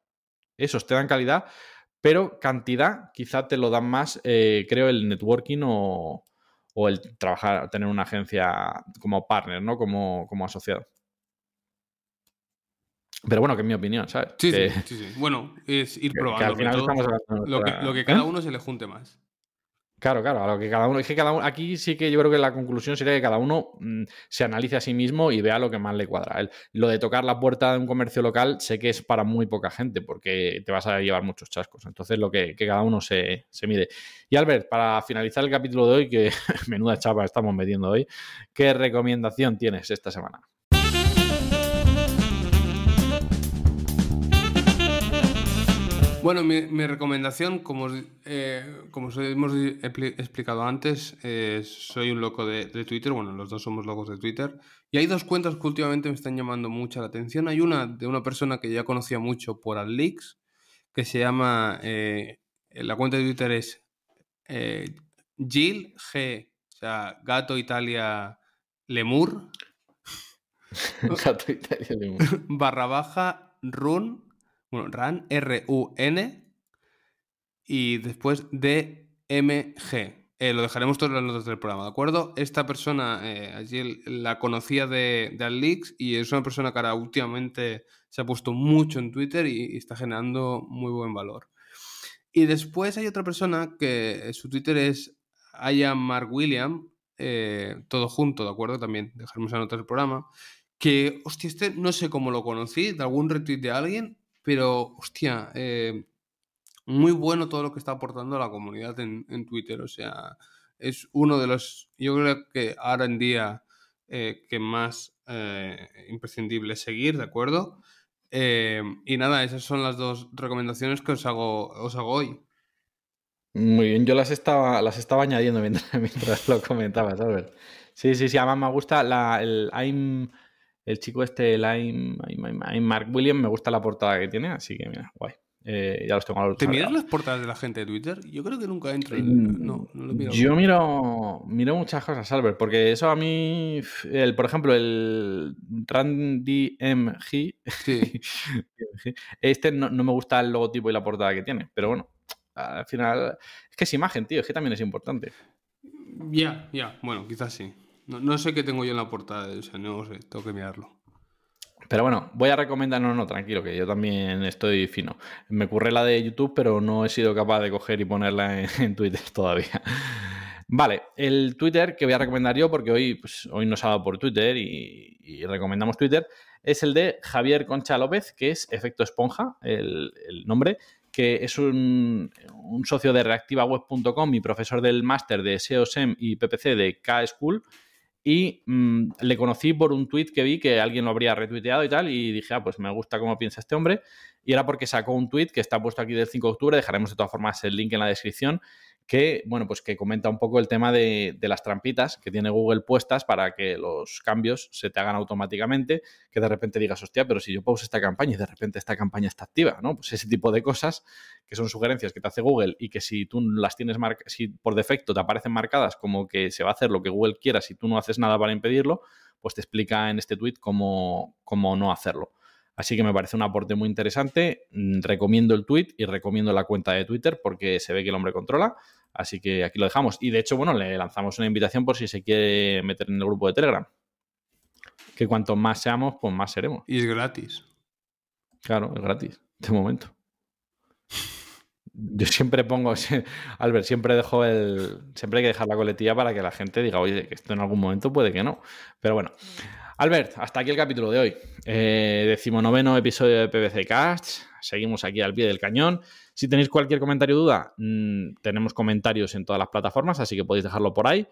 esos te dan calidad, pero cantidad quizá te lo dan más, eh, creo, el networking o, el trabajar, tener una agencia como partner, ¿no? Como, como asociado. Pero bueno, que es mi opinión, ¿sabes? Sí, sí, sí, sí, Bueno, es ir probando. al final lo, que, ¿Eh? cada uno se le junte más. Claro, claro, a lo que cada uno. Es que cada uno, aquí sí que yo creo que la conclusión sería que cada uno mm, se analice a sí mismo y vea lo que más le cuadra. lo de tocar la puerta de un comercio local sé que es para muy poca gente porque te vas a llevar muchos chascos. Entonces, lo que, cada uno se, se, mide. Y Albert, para finalizar el capítulo de hoy, que (laughs) menuda chapa estamos metiendo hoy, ¿qué recomendación tienes esta semana? Bueno, mi, recomendación, como, eh, como os hemos explicado antes, eh, soy un loco de, Twitter, bueno, los dos somos locos de Twitter, y hay dos cuentas que últimamente me están llamando mucha la atención. Hay una de una persona que ya conocía mucho por Adleaks, que se llama, eh, la cuenta de Twitter es Gil G, o sea, Gato Italia Lemur. (laughs) (laughs) Gato Italia Lemur. barra baja run bueno, RAN, R-U-N, y después DMG. Eh, lo dejaremos todos las notas del programa, ¿de acuerdo? Esta persona, eh, allí la conocía de, de y es una persona que ahora últimamente se ha puesto mucho en Twitter y, está generando muy buen valor. Y después hay otra persona que su Twitter es Aya Mark William, eh, todo junto, ¿de acuerdo? También dejaremos las notas del programa. Que, hostia, este no sé cómo lo conocí, de algún retweet de alguien, pero, hostia, eh, muy bueno todo lo que está aportando la comunidad en, Twitter. O sea, es uno de los, yo creo que ahora en día eh, que más eh, imprescindible seguir, ¿de acuerdo? Eh, y nada, esas son las dos recomendaciones que os hago, os hago hoy. Muy bien, yo las estaba, las estaba añadiendo mientras, (laughs) lo comentabas, Albert. Sí, sí, sí, además me gusta la, el el chico este, el Mark Williams, me gusta la portada que tiene, así que mira, guay. Eh, ya los tengo a los ¿Te miras las portadas de la gente de Twitter? Yo creo que nunca entro. Mm, no, lo miro. Yo miro, miro muchas cosas, Albert, porque eso a mí, el, por ejemplo, el Randy MG, (laughs) este no, me gusta el logotipo y la portada que tiene, pero bueno, al final, es que es imagen, tío, es que también es importante. Ya, ya, bueno, quizás sí. No, sé qué tengo yo en la portada, o sea, no sé, tengo que mirarlo. Pero bueno, voy a recomendar, no, no, tranquilo, que yo también estoy fino. Me ocurre la de YouTube, pero no he sido capaz de coger y ponerla (laughs) en, Twitter todavía. Vale, el Twitter que voy a recomendar yo, porque hoy, pues, hoy nos ha dado por Twitter y, recomendamos Twitter, es el de Javier Concha López, que es Efecto Esponja, el, nombre, que es un, socio de reactivaweb.com y profesor del máster de SEO, SEM y PPC de K-School y mm, le conocí por un tweet que vi que alguien lo habría retuiteado y tal, y dije, ah, pues me gusta cómo piensa este hombre. Y era porque sacó un tweet que está puesto aquí del 5 de octubre, dejaremos de todas formas el link en la descripción, que, bueno, pues que comenta un poco el tema de, las trampitas que tiene Google puestas para que los cambios se te hagan automáticamente, que de repente digas, hostia, pero si yo puse esta campaña y de repente esta campaña está activa, ¿no? Pues ese tipo de cosas que son sugerencias que te hace Google y que si tú las tienes marcadas, si por defecto te aparecen marcadas como que se va a hacer lo que Google quiera si tú no haces nada para impedirlo, pues te explica en este tweet cómo no hacerlo. Así que me parece un aporte muy interesante. Mm, recomiendo el tweet y recomiendo la cuenta de Twitter porque se ve que el hombre controla. Así que aquí lo dejamos. Y de hecho, bueno, le lanzamos una invitación por si se quiere meter en el grupo de Telegram. Que cuanto más seamos, pues más seremos. Y es gratis. Claro, es gratis, de momento. Yo siempre pongo, (laughs) Albert, siempre dejo el. Siempre hay que dejar la coletilla para que la gente diga, oye, que esto en algún momento puede que no. Pero bueno. Albert, hasta aquí el capítulo de hoy. Eh, decimonoveno episodio de PBC Cast. Seguimos aquí al pie del cañón. Si tenéis cualquier comentario o duda, mm, tenemos comentarios en todas las plataformas, así que podéis dejarlo por ahí.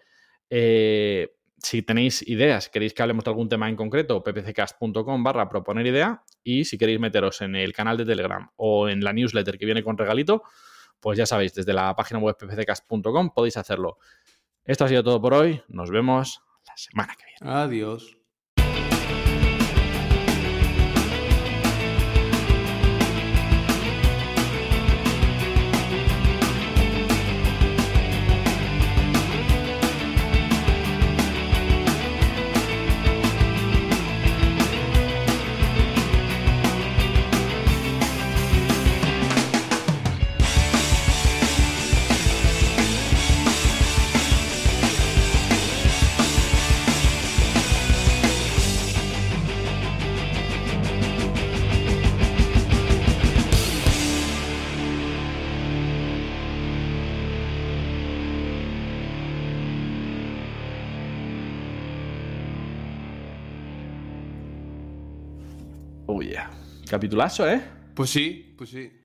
Eh, si tenéis ideas, queréis que hablemos de algún tema en concreto, ppccast.com barra proponer idea. Y si queréis meteros en el canal de Telegram o en la newsletter que viene con regalito, pues ya sabéis, desde la página web ppccast.com podéis hacerlo. Esto ha sido todo por hoy. Nos vemos la semana que viene. Adiós. Capitulazo, ¿eh? Pues sí, pues sí.